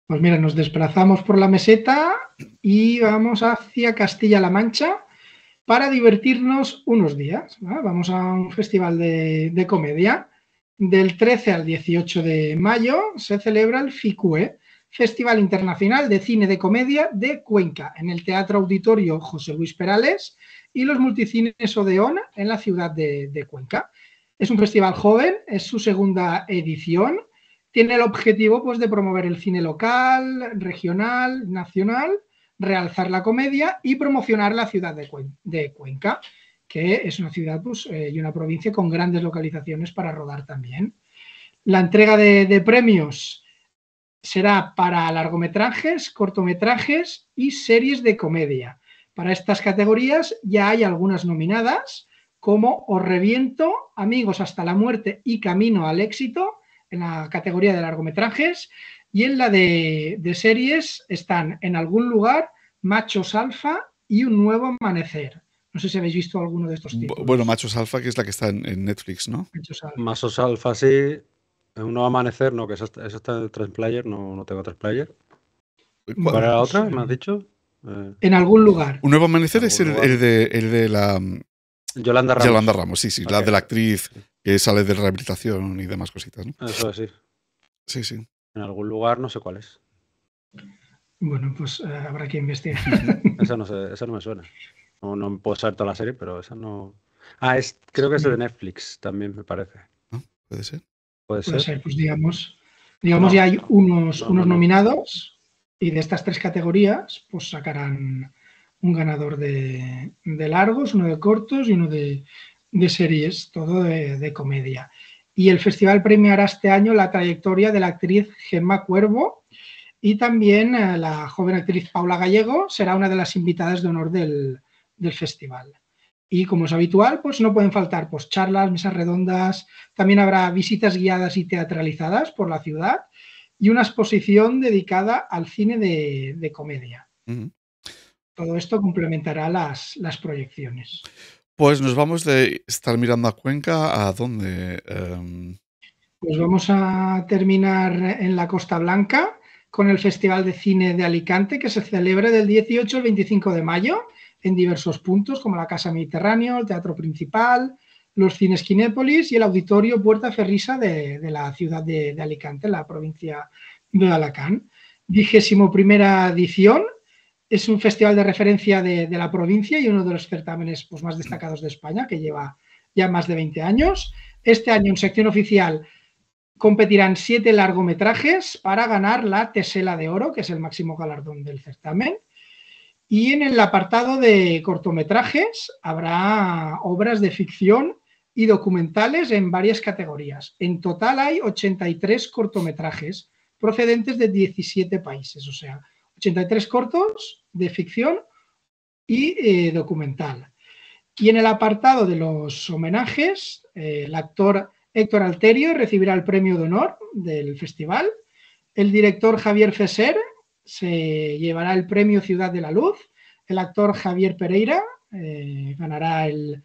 Pues mira, nos desplazamos por la meseta y vamos hacia Castilla-La Mancha para divertirnos unos días. Vamos a un festival de, de, comedia. Del 13 al 18 de mayo se celebra el FICUE, Festival Internacional de Cine de Comedia de Cuenca, en el Teatro Auditorio José Luis Perales y los multicines Odeona en la ciudad de, Cuenca. Es un festival joven, es su segunda edición, tiene el objetivo pues, de promover el cine local, regional, nacional, realzar la comedia y promocionar la ciudad de, Cuenca, que es una ciudad pues, eh, y una provincia con grandes localizaciones para rodar también. La entrega de premios será para largometrajes, cortometrajes y series de comedia. Para estas categorías ya hay algunas nominadas, como Os Reviento, Amigos hasta la muerte y Camino al éxito, en la categoría de largometrajes, y en la de, series están En algún lugar, Machos Alfa y Un nuevo amanecer. No sé si habéis visto alguno de estos títulos. Bueno, Machos Alfa, que es la que está en, Netflix, ¿no? Machos Alfa, sí. Un Nuevo amanecer, no, que eso, está en tres player, no, no tengo tres player. ¿Cuál la otra? ¿Me has dicho? Eh, en algún lugar. Un nuevo amanecer es el, de, la. Yolanda Ramos. Yolanda Ramos, sí, sí, la de la actriz que sale de rehabilitación y demás cositas, ¿no? Eso sí. Sí, sí. En algún lugar, no sé cuál es. Bueno, pues eh, habrá que investigar. esa, no esa no me suena. No, no puedo saber toda la serie, pero esa no. Ah, es, creo que es de Netflix también, me parece. ¿No? ¿Puede ser? Puede ser. pues digamos, digamos ya hay unos, nominados y de estas tres categorías, pues sacarán un ganador de, largos, uno de cortos y uno de, series, todo de, comedia. Y el festival premiará este año la trayectoria de la actriz Gemma Cuervo y también eh, la joven actriz Paula Gallego será una de las invitadas de honor del, del festival. Y como es habitual, pues no pueden faltar pues, charlas, mesas redondas, también habrá visitas guiadas y teatralizadas por la ciudad y una exposición dedicada al cine de, comedia. Todo esto complementará las, proyecciones. Pues nos vamos de estar mirando a Cuenca a dónde. Em, pues vamos a terminar en la Costa Blanca con el Festival de Cine de Alicante que se celebra del 18 al 25 de mayo en diversos puntos, como la Casa Mediterráneo, el Teatro Principal, los cines Kinépolis y el Auditorio Puerta Ferrisa de, la ciudad de, Alicante, la provincia de Alacán. Vigésimo primera edición, es un festival de referencia de, la provincia y uno de los certámenes pues, más destacados de España, que lleva ya más de 20 años. Este año, en sección oficial, competirán siete largometrajes para ganar la Tesela de Oro, que es el máximo galardón del certamen. Y en el apartado de cortometrajes habrá obras de ficción y documentales en varias categorías. En total hay 83 cortometrajes procedentes de 17 países, o sea, 83 cortos de ficción y eh, documental. Y en el apartado de los homenajes, eh, el actor Héctor Alterio recibirá el premio de honor del festival, el director Javier Feser se llevará el premio Ciudad de la Luz. El actor Javier Pereira eh, ganará el,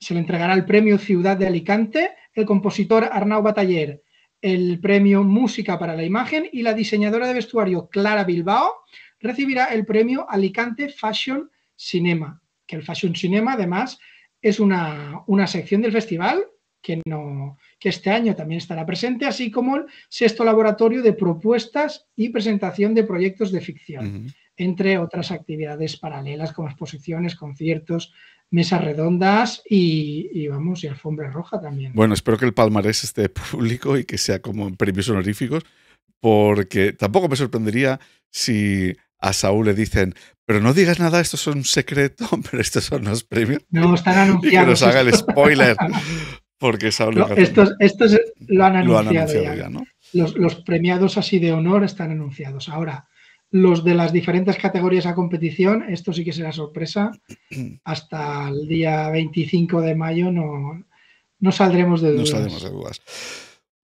se le entregará el premio Ciudad de Alicante. El compositor Arnau Bataller el premio Música para la Imagen y la diseñadora de vestuario Clara Bilbao recibirá el premio Alicante Fashion Cinema, que el Fashion Cinema además es una sección del festival que no, que este año también estará presente, así como el sexto laboratorio de propuestas y presentación de proyectos de ficción, entre otras actividades paralelas como exposiciones, conciertos, mesas redondas y, vamos, y alfombra roja también. Bueno, espero que el palmarés esté público y que sea como premios honoríficos, porque tampoco me sorprendería si a Saúl le dicen, pero no digas nada, esto es un secreto, pero estos son los premios. No, están anunciados. Y que nos haga el spoiler. Porque saben estos, estos lo han anunciado, ya. ¿no? los, premiados así de honor están anunciados. Ahora, los de las diferentes categorías a competición, esto sí que será sorpresa. Hasta el día 25 de mayo no, no saldremos de No saldremos de dudas.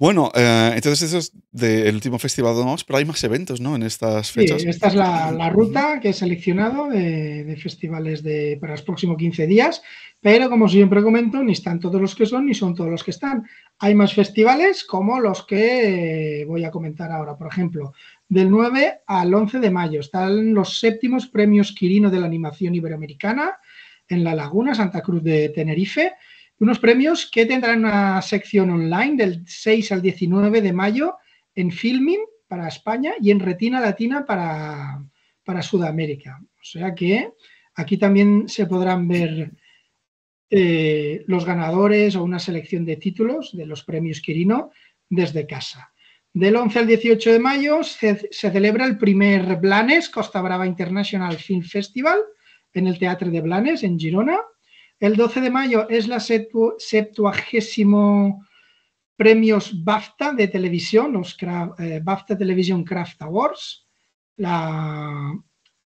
Bueno, eh, entonces eso es del último festival pero hay más eventos, ¿no? En estas fechas. Sí, esta es la, ruta que he seleccionado de, festivales para los próximos 15 días, pero como siempre comento, ni están todos los que son, ni son todos los que están. Hay más festivales como los que voy a comentar ahora. Por ejemplo, del 9 al 11 de mayo están los séptimos premios Quirino de la Animación Iberoamericana en la Laguna Santa Cruz de Tenerife. Unos premios que tendrán una sección online del 6 al 19 de mayo en Filming para España y en Retina Latina para, Sudamérica. O sea que aquí también se podrán ver eh, los ganadores o una selección de títulos de los premios Quirino desde casa. Del 11 al 18 de mayo se, se, celebra el primer Blanes Costa Brava International Film Festival en el Teatro de Blanes, en Girona. El 12 de mayo es la septuagésimo premios BAFTA de televisión, los eh, BAFTA Television Craft Awards. La,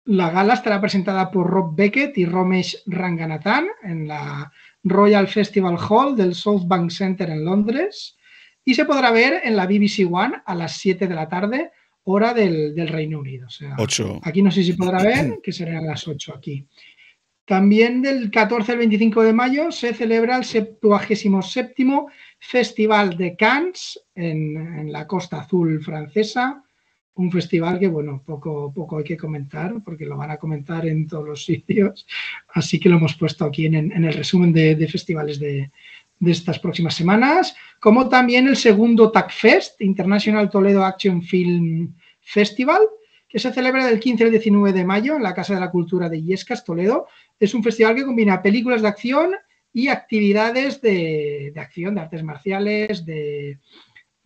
gala estará presentada por Rob Beckett y Romesh Ranganathan en la Royal Festival Hall del South Bank Center en Londres y se podrá ver en la BBC One a las 7 de la tarde, hora del, Reino Unido. O sea, Aquí no sé si podrá ver, que serán las 8 aquí. También del 14 al 25 de mayo se celebra el 77 Festival de Cannes en, la Costa Azul francesa. Un festival que, bueno, poco, poco hay que comentar porque lo van a comentar en todos los sitios. Así que lo hemos puesto aquí en, el resumen de, festivales de, estas próximas semanas, como también el segundo TACFest, International Toledo Action Film Festival, que se celebra del 15 al 19 de mayo en la Casa de la Cultura de Yescas, Toledo. Es un festival que combina películas de acción y actividades de, acción, de artes marciales, de,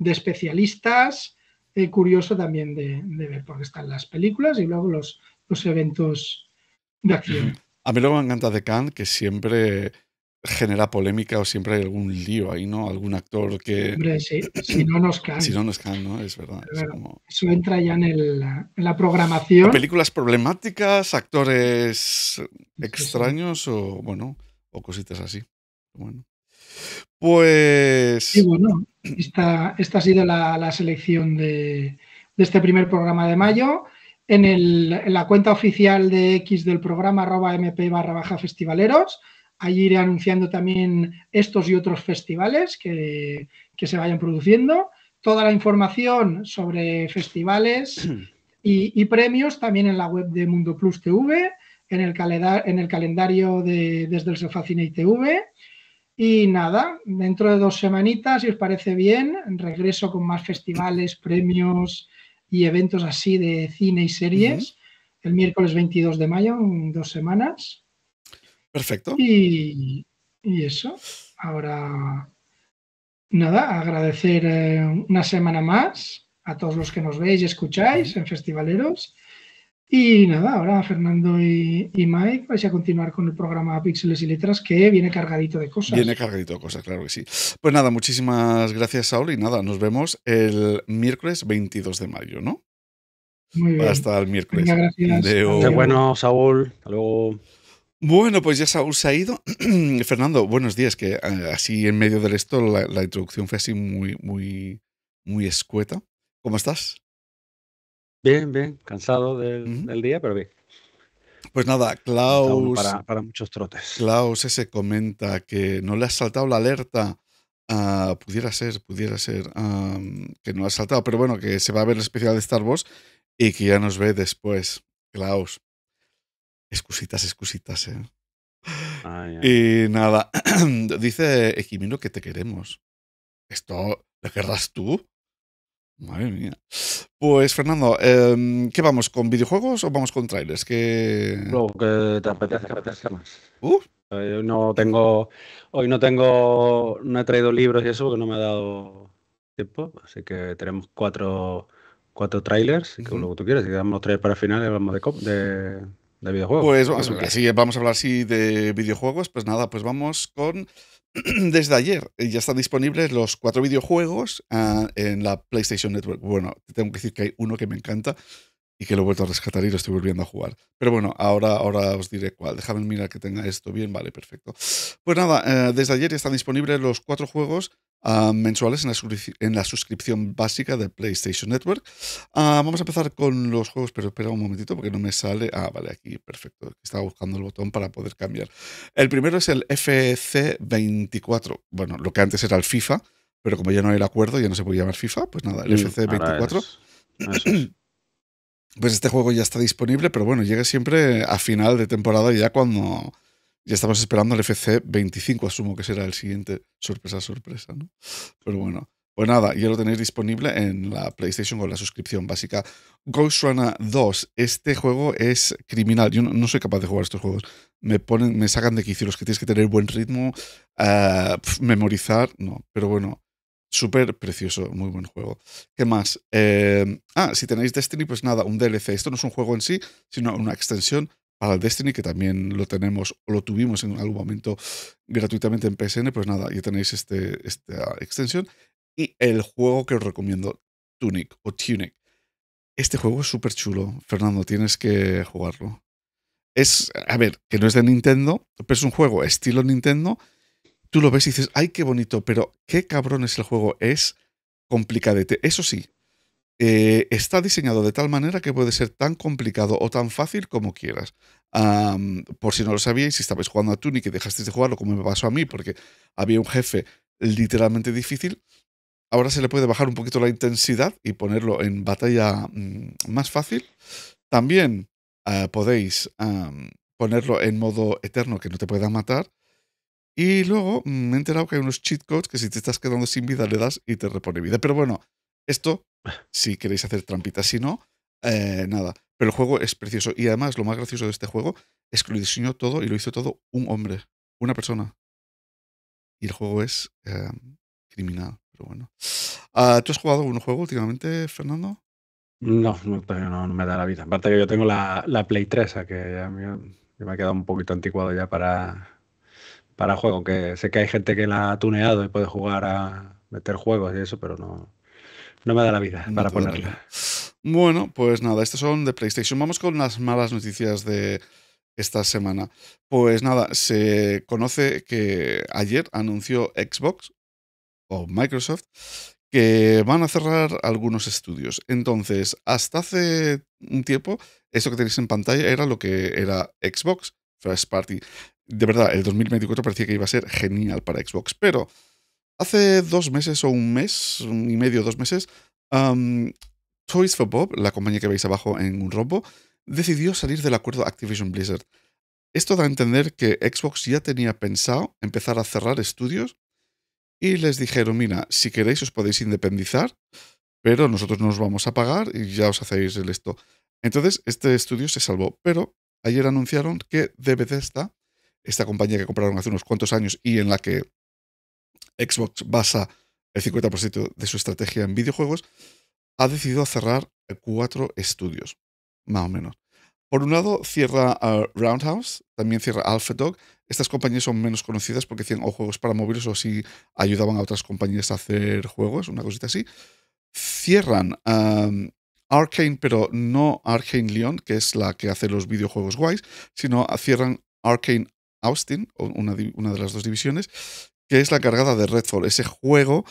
especialistas. Eh, curioso también de, ver ver, qué están las películas y luego los, los eventos de acción. A mí lo me encanta de Khan que siempre genera polémica o siempre hay algún lío ahí, ¿no? Algún actor que... Hombre, si no nos caen. Si no nos caen, ¿no? Es verdad. Eso entra ya en, el, la programación. Películas problemáticas, actores extraños o, bueno, o cositas así. Bueno. Pues... Sí, bueno, esta, ha sido la, selección de, de este primer programa de mayo. En, el, en, la cuenta oficial de X del programa, arroba mp barra baja festivaleros, Allí iré anunciando también estos y otros festivales que, que se vayan produciendo. Toda la información sobre festivales y, premios también en la web de Mundo Plus TV, en el, en el calendario de Desde el Sofacine y TV. Y nada, dentro de dos semanitas, si os parece bien, regreso con más festivales, premios y eventos así de cine y series. El miércoles 22 de mayo, en dos semanas. Perfecto. Y, eso, ahora nada, agradecer eh, una semana más a todos los que nos veis y escucháis en Festivaleros. Y nada, ahora Fernando y, Mike vais a continuar con el programa Píxeles y Letras que viene cargadito de cosas. Viene cargadito de cosas, claro que sí. Pues nada, muchísimas gracias, Saúl Y nada, nos vemos el miércoles 22 de mayo, ¿no? Muy bien. Hasta el miércoles. Venga, gracias. Bueno, Saúl. Hasta luego. Bueno, pues ya Saúl se ha ido. Fernando, buenos días, que eh, así en medio del esto la, introducción fue así muy, muy, muy escueta. ¿Cómo estás? Bien, bien, cansado del, día, pero bien. Pues nada, Klaus. Para, muchos trotes. Klaus ese comenta que no le ha saltado la alerta. Ah, pudiera ser, pudiera ser que no ha saltado, pero bueno, que se va a ver el especial de Star Wars y que ya nos ve después. Klaus, Excusitas, excusitas, ¿eh? Y nada, dice Equimino que te queremos. ¿Esto lo querrás tú? Madre mía. Pues Fernando, em, ¿qué vamos? ¿Con videojuegos o vamos con trailers? Luego, que te apetezca, más. Uh. no tengo, hoy no tengo, no he traído libros y eso porque no me ha dado tiempo, así que tenemos cuatro, cuatro trailers, y -huh. que que tú quieres si quedamos tres para final y vamos de, de videojuegos. Pues vamos, vamos a hablar así de videojuegos. Pues nada, pues vamos con desde ayer eh, ya están disponibles los cuatro videojuegos ah, en la PlayStation Network. Bueno, tengo que decir que hay uno que me encanta, y que lo he vuelto a rescatar y lo estoy volviendo a jugar. Pero bueno, ahora, ahora os diré cuál. Déjame mirar que tenga esto bien. Vale, perfecto. Pues nada, eh, desde ayer están disponibles los cuatro juegos ah, mensuales en la, en la, suscripción básica de PlayStation Network. Ah, vamos a empezar con los juegos, pero espera un momentito porque no me sale. Ah, vale, aquí, perfecto. Estaba buscando el botón para poder cambiar. El primero es el FC24. Bueno, lo que antes era el FIFA, pero como ya no hay el acuerdo, ya no se puede llamar FIFA, pues nada, el FC24. Pues este juego ya está disponible, pero bueno, llega siempre a final de temporada y ya cuando ya estamos esperando el FC 25, asumo que será el siguiente. Sorpresa, sorpresa, ¿no? Pero bueno, pues nada, ya lo tenéis disponible en la PlayStation con la suscripción básica. Ghost Runner 2, este juego es criminal. Yo no, soy capaz de jugar estos juegos. Me ponen, me sacan de quicio los que tienes que tener buen ritmo, eh, memorizar, no. Pero bueno, Súper precioso, muy buen juego. ¿Qué más? Em, ah, si tenéis Destiny, pues nada, un DLC. Esto no es un juego en sí, sino una extensión para Destiny, que también lo tenemos o lo tuvimos en algún momento gratuitamente en PSN. Pues nada, ya tenéis este, esta extensión. Y el juego que os recomiendo, Tunic o Tunic. Este juego es súper chulo, Fernando, tienes que jugarlo. Es, a ver, que no es de Nintendo, pero es un juego estilo Nintendo tú lo ves y dices, ay, qué bonito, pero qué cabrón es el juego, es complicadete. Eso sí, eh, está diseñado de tal manera que puede ser tan complicado o tan fácil como quieras. por si no lo sabíais, si estabais jugando a Tunic y dejasteis de jugarlo, como me pasó a mí, porque había un jefe literalmente difícil, ahora se le puede bajar un poquito la intensidad y ponerlo en batalla mm, más fácil. También ah, podéis ponerlo en modo eterno que no te pueda matar y luego mm, me he enterado que hay unos cheat codes que si te estás quedando sin vida le das y te repone vida. Pero bueno, esto, si queréis hacer trampitas, si no, eh, nada. Pero el juego es precioso. Y además, lo más gracioso de este juego es que lo diseñó todo y lo hizo todo un hombre, una persona. Y el juego es eh, criminal, pero bueno. Ah, ¿Tú has jugado algún juego últimamente, Fernando? No, no, me da la vida. Aparte que yo tengo la, la Play 3, que me, me ha quedado un poquito anticuado ya para para juego, que sé que hay gente que la ha tuneado y puede jugar a meter juegos y eso, pero no, no me da la vida para ponerla. Bueno, pues nada, estos son de PlayStation. Vamos con las malas noticias de esta semana. Pues nada, se conoce que ayer anunció Xbox o Microsoft que van a cerrar algunos estudios. Entonces, hasta hace un tiempo, eso que tenéis en pantalla era lo que era Xbox First Party de verdad, el 2024 parecía que iba a ser genial para Xbox, pero hace dos meses o un mes, y medio, dos meses, um, Toys for Bob, la compañía que veis abajo en un rombo, decidió salir del acuerdo Activision Blizzard. Esto da a entender que Xbox ya tenía pensado empezar a cerrar estudios y les dijeron, mira, si queréis os podéis independizar, pero nosotros no os vamos a pagar y ya os hacéis el esto. Entonces, este estudio se salvó, pero ayer anunciaron que de está esta compañía que compraron hace unos cuantos años y en la que Xbox basa el 50% de su estrategia en videojuegos, ha decidido cerrar cuatro estudios, más o menos. Por un lado, cierra ah, Roundhouse, también cierra AlphaDog. Estas compañías son menos conocidas porque hacían o juegos para móviles o si ayudaban a otras compañías a hacer juegos, una cosita así. Cierran Arkane Arcane, pero no Arcane Leon, que es la que hace los videojuegos guays, sino cierran Arcane Austin, una, de las dos divisiones, que es la cargada de Redfall, ese juego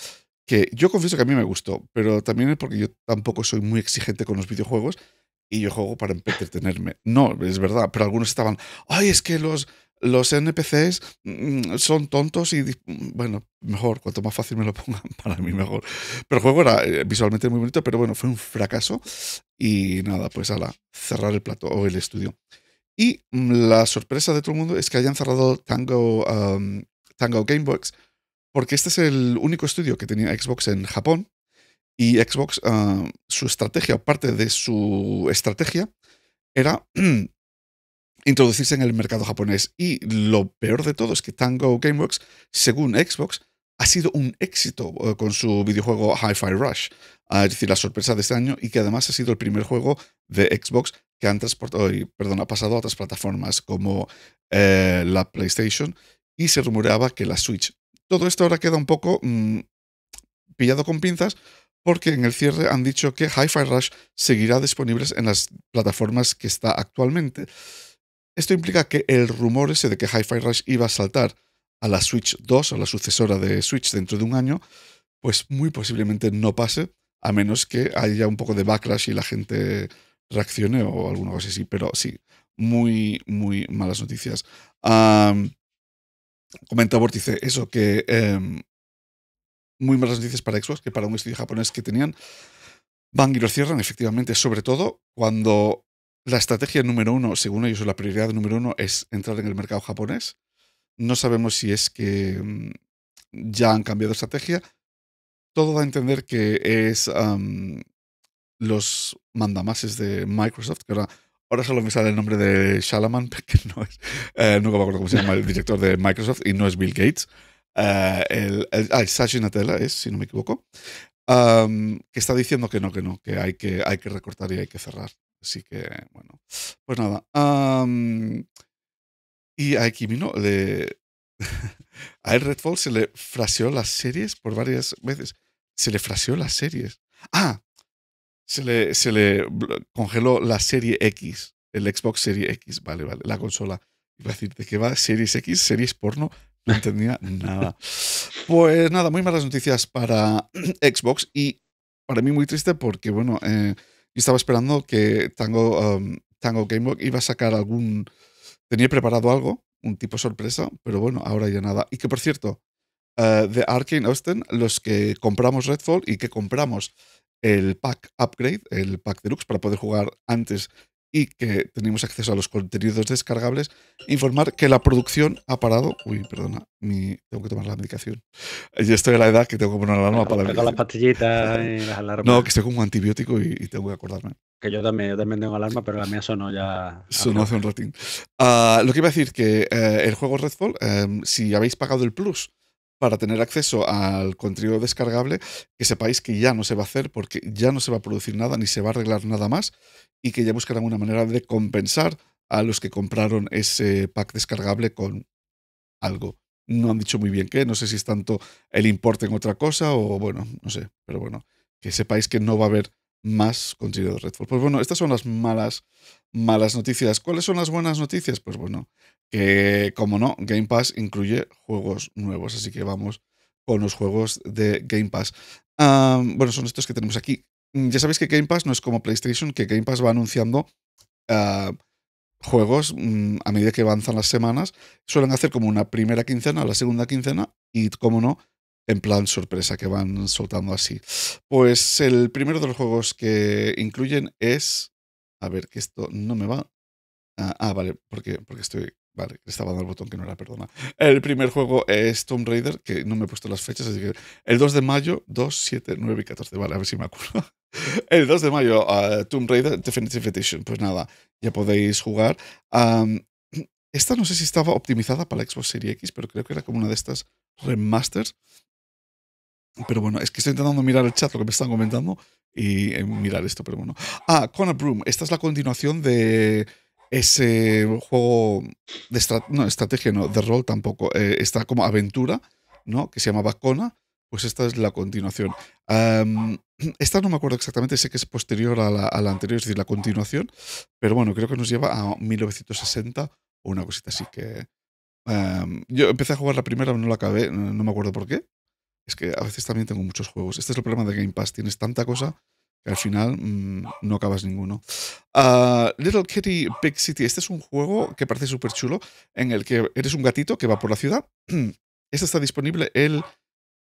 que yo confieso que a mí me gustó, pero también es porque yo tampoco soy muy exigente con los videojuegos y yo juego para entretenerme. No, es verdad, pero algunos estaban, ay, es que los, los NPCs mm, son tontos y, bueno, mejor, cuanto más fácil me lo pongan, para mí mejor. Pero el juego era eh, visualmente muy bonito, pero bueno, fue un fracaso y nada, pues a la cerrar el plato o el estudio. Y mm, la sorpresa de todo el mundo es que hayan cerrado Tango, um, Gameworks, porque este es el único estudio que tenía Xbox en Japón. Y Xbox, ah, su estrategia, o parte de su estrategia, era introducirse en el mercado japonés. Y lo peor de todo es que Tango Gameworks, según Xbox, ha sido un éxito eh, con su videojuego Hi-Fi Rush, ah, es decir, la sorpresa de este año, y que además ha sido el primer juego de Xbox que han transportado, perdón, ha pasado a otras plataformas como eh, la PlayStation y se rumoreaba que la Switch. Todo esto ahora queda un poco mm, pillado con pinzas porque en el cierre han dicho que Hi-Fi Rush seguirá disponible en las plataformas que está actualmente. Esto implica que el rumor ese de que Hi-Fi Rush iba a saltar a la Switch 2, a la sucesora de Switch dentro de un año, pues muy posiblemente no pase, a menos que haya un poco de backlash y la gente reaccione o alguna cosa así, pero sí, muy, muy malas noticias. comenta Vórtice, eso, que em, muy malas noticias para Xbox, que para un estudio japonés que tenían, van y lo cierran, efectivamente, sobre todo cuando la estrategia número uno, según ellos, la prioridad número uno es entrar en el mercado japonés. No sabemos si es que em, ya han cambiado estrategia. Todo da a entender que es los mandamases de Microsoft, que ahora, solo me sale el nombre de Shalaman, que no es, eh, nunca me acuerdo cómo se llama el director de Microsoft y no es Bill Gates. Eh, ah, es, si no me equivoco, que está diciendo que no, que no, que hay que, hay que recortar y hay que cerrar. Así que, bueno, pues nada. y a Kimino de a el Redfall se le fraseó las series por varias veces. Se le fraseó las series. Ah, se le, congeló la serie X, el Xbox Series X, vale, vale, la consola. Iba a decirte que va Series X, series porno, no entendía nada. Pues nada, muy malas noticias para Xbox y para mí muy triste porque, bueno, eh, yo estaba esperando que Tango, um, Tango Gamebook iba a sacar algún... Tenía preparado algo, un tipo sorpresa, pero bueno, ahora ya nada. Y que, por cierto, The eh, de Arkane Austin, los que compramos Redfall y que compramos el pack upgrade, el pack deluxe, para poder jugar antes y que tenemos acceso a los contenidos descargables, informar que la producción ha parado. Uy, perdona, tengo que tomar la medicación. Yo estoy a la edad que tengo que poner alarma para la las pastillitas las alarmas. No, que estoy con un antibiótico y, te tengo que acordarme. Que yo también, también tengo alarma, pero la mía sonó ya. Sonó hace un ratín. Ah, lo que iba a decir que eh, el juego Redfall, em, si habéis pagado el Plus, para tener acceso al contenido descargable, que sepáis que ya no se va a hacer porque ya no se va a producir nada ni se va a arreglar nada más y que ya buscarán una manera de compensar a los que compraron ese pack descargable con algo. No han dicho muy bien qué, no sé si es tanto el importe en otra cosa o bueno, no sé, pero bueno, que sepáis que no va a haber más contenido de Redford. Pues bueno, estas son las malas, malas noticias. ¿Cuáles son las buenas noticias? Pues bueno, que, eh, como no, Game Pass incluye juegos nuevos, así que vamos con los juegos de Game Pass. bueno, son estos que tenemos aquí. Mm, ya sabéis que Game Pass no es como PlayStation, que Game Pass va anunciando ah, juegos mm, a medida que avanzan las semanas. Suelen hacer como una primera quincena, la segunda quincena y, como no, en plan sorpresa que van soltando así. Pues el primero de los juegos que incluyen es... A ver, que esto no me va. Ah, ah vale, porque, porque estoy Vale, estaba dando el botón que no era, perdona. El primer juego es Tomb Raider, que no me he puesto las fechas, así que el 2 de mayo, 2, 7, 9 y 14. Vale, a ver si me acuerdo. El 2 de mayo, eh, Tomb Raider Definitive Edition. Pues nada, ya podéis jugar. esta no sé si estaba optimizada para la Xbox Series X, pero creo que era como una de estas remasters. Pero bueno, es que estoy intentando mirar el chat, lo que me están comentando, y eh, mirar esto, pero bueno. Ah, Connor Broom. Esta es la continuación de ese juego de estrategia, no, de rol tampoco. Eh, está como aventura, ¿no? Que se llamaba Kona. Pues esta es la continuación. esta no me acuerdo exactamente, sé que es posterior a la, a la, anterior, es decir, la continuación. Pero bueno, creo que nos lleva a 1960 o una cosita así que. yo empecé a jugar la primera, no la acabé, no me acuerdo por qué. Es que a veces también tengo muchos juegos. Este es el problema de Game Pass. Tienes tanta cosa al final mm, no acabas ninguno. Ah, Little Kitty Big City, este es un juego que parece súper chulo, en el que eres un gatito que va por la ciudad. Este está disponible el,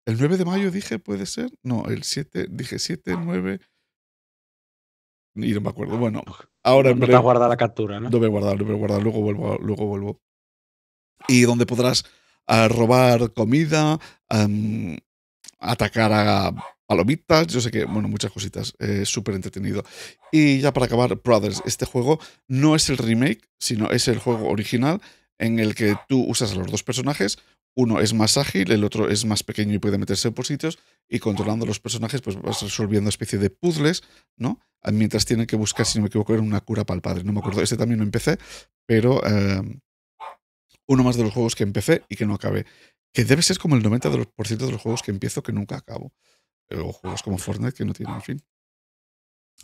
el 9 de mayo, dije, puede ser. No, el 7, dije 7, 9. Y no me acuerdo. Bueno, ahora en breve. No te la captura, ¿no? No me he guardado, Luego vuelvo. Luego vuelvo. Y donde podrás ah, robar comida, atacar a palomitas, yo sé que, bueno, muchas cositas, eh, súper entretenido. Y ya para acabar, Brothers, este juego no es el remake, sino es el juego original en el que tú usas a los dos personajes, uno es más ágil, el otro es más pequeño y puede meterse por sitios, y controlando los personajes pues vas resolviendo especie de puzzles, ¿no? Ah, mientras tienen que buscar, si no me equivoco, era una cura para el padre, no me acuerdo, este también lo empecé, pero eh, uno más de los juegos que empecé y que no acabé, que debe ser como el 90% de los juegos que empiezo que nunca acabo o juegos como Fortnite que no tienen fin.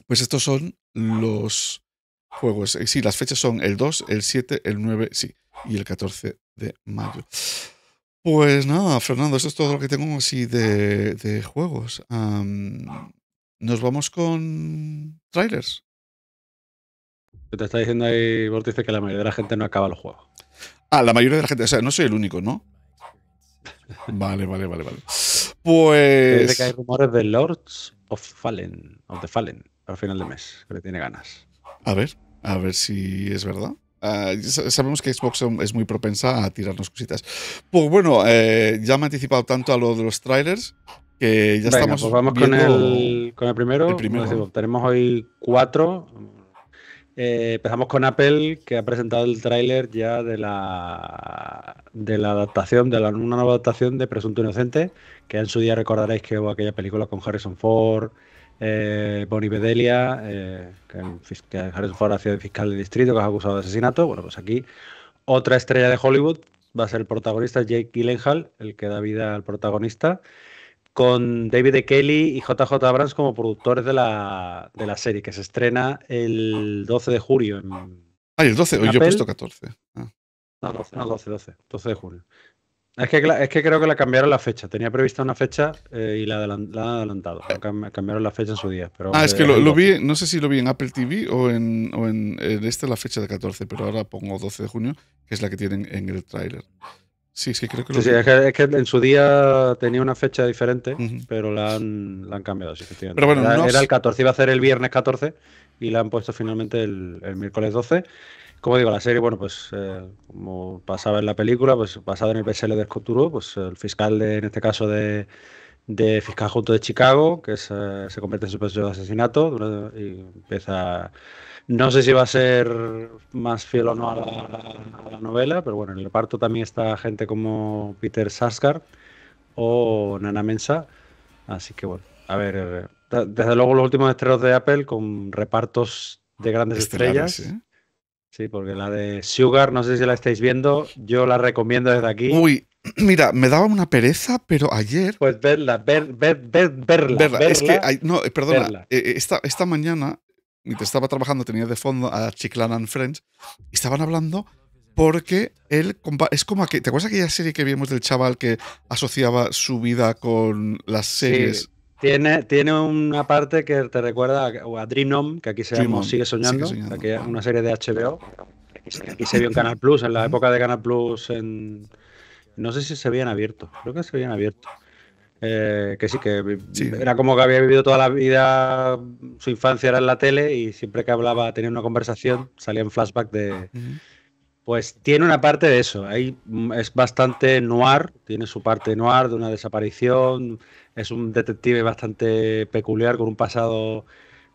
Pues estos son los juegos. Eh, sí, las fechas son el 2, el 7, el 9, sí, y el 14 de mayo. Pues nada, Fernando, eso es todo lo que tengo así de, de juegos. Nos vamos con trailers. Te está diciendo ahí, dice que la mayoría de la gente no acaba los juegos. Ah, la mayoría de la gente, o sea, no soy el único, ¿no? Vale, vale, vale, vale. Pues. Parece que hay rumores de Lords of Fallen, the Fallen, al final de mes, que tiene ganas. A ver, a ver si es verdad. Ah, sabemos que Xbox es muy propensa a tirarnos cositas. Pues bueno, eh, ya me he anticipado tanto a lo de los trailers que ya estamos. Pues vamos con el, con el primero. tenemos hoy cuatro. Eh, empezamos con Apple, que ha presentado el tráiler ya de la, de la adaptación, de la, una nueva adaptación de Presunto Inocente, que en su día recordaréis que hubo aquella película con Harrison Ford, eh, Bonnie Bedelia, eh, que, Harrison Ford hacía de fiscal de distrito, que ha acusado de asesinato. Bueno, pues aquí otra estrella de Hollywood va a ser el protagonista, Jake Gyllenhaal, el que da vida al protagonista, con David e. Kelly y JJ Abrams como productores de la, de la serie, que se estrena el 12 de julio en, Ay, ah, el 12, hoy yo he puesto 14. Ah. No, 12, no, 12, 12, 12 de julio. Es que, es que creo que la cambiaron la fecha. Tenía prevista una fecha eh, y la, han adelantado. Cambiaron la fecha en su día. ah, es que lo, vi, no sé si lo vi en Apple TV o en, o en, eh, esta la fecha de 14, pero ahora pongo 12 de junio, que es la que tienen en el tráiler. Sí, es que creo que lo es, que, en su día tenía una fecha diferente, pero la han, cambiado, era, el 14, iba a ser el viernes 14 y la han puesto finalmente el, el miércoles 12 como digo, la serie, bueno, pues eh, como pasaba en la película, pues basada en el PSL de Scott pues el fiscal, de, en este caso, de, fiscal junto de Chicago, que eh, se convierte en su proceso de asesinato y empieza... No sé si va a ser más fiel o no a la, novela, pero bueno, en el reparto también está gente como Peter Sarsgaard o Nana Mensa, así que bueno, a ver, eh, desde luego los últimos estrenos de Apple con repartos de grandes estrellas. Sí, porque la de Sugar, no sé si la estáis viendo, yo la recomiendo desde aquí. Uy, mira, me daba una pereza, pero ayer. Pues verla, ver, ver, verla, Es que, no, eh, perdona, eh, eh, Esta, esta mañana, mientras estaba trabajando, tenía de fondo a Chiclan and Friends, y estaban hablando porque él es como que ¿te acuerdas aquella serie que vimos del chaval que asociaba su vida con las series? Tiene, una parte que te recuerda a, a Dream que aquí se llama Sigue Soñando, una serie de HBO. Aquí se, vio en Canal Plus, en la época de Canal Plus, en, no sé si se habían abierto, creo que se habían abierto. Eh, que sí, que era como que había vivido toda la vida, su infancia era en la tele y siempre que hablaba, tenía una conversación, salía en flashback de... Pues tiene una parte de eso. Ahí mm, es bastante noir, tiene su parte noir de una desaparición. Es un detective bastante peculiar con un pasado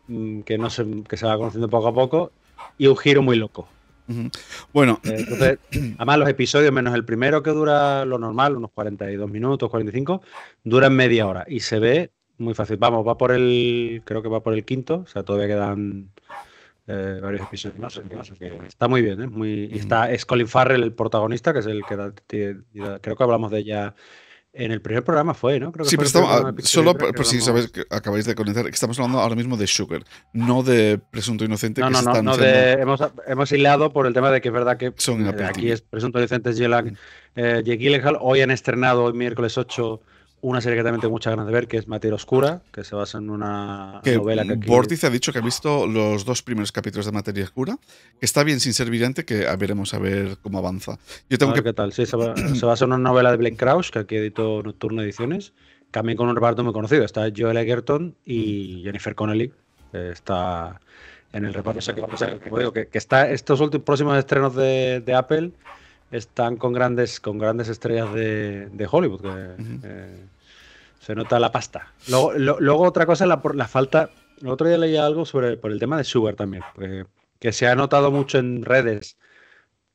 mm, que no se, va conociendo poco a poco y un giro muy loco. Bueno, eh, entonces, además los episodios, menos el primero que dura lo normal, unos 42 minutos, 45, duran media hora y se ve muy fácil. Vamos, va por el, creo que va por el quinto, o sea, todavía quedan eh, varios ah, episodios está muy bien, ¿eh? Muy, y mm. está, es Colin Farrell el protagonista, que es el que creo que hablamos de ella en el primer programa fue, ¿no? Creo que sí, pero estamos, ah, solo por, si sabéis que acabáis de conectar, estamos hablando ahora mismo de Sugar, no de Presunto Inocente. No, no, no, no hemos, hemos, hilado por el tema de que es verdad que eh, aquí es Presunto Inocente J. eh, Gyllenhaal. Hoy han estrenado, hoy miércoles 8, una serie que también tengo muchas ganas de ver, que es Materia Oscura, que se basa en una novela que aquí... ha dicho que ha visto los dos primeros capítulos de Materia Oscura, que está bien sin ser brillante, que veremos a ver cómo avanza. Yo tengo que... qué tal. Sí, se, basa en una novela de Blaine Crouch, que aquí editó Nocturno Ediciones, también con un reparto muy conocido. Está Joel Egerton y Jennifer Connelly, está en el reparto. O sea, que, que, que, está estos últimos próximos estrenos de, de Apple están con grandes, con grandes estrellas de, Hollywood. Eh, se nota la pasta. Luego, otra cosa la, la, falta. El otro día leía algo sobre por el tema de Sugar también, que se ha notado mucho en redes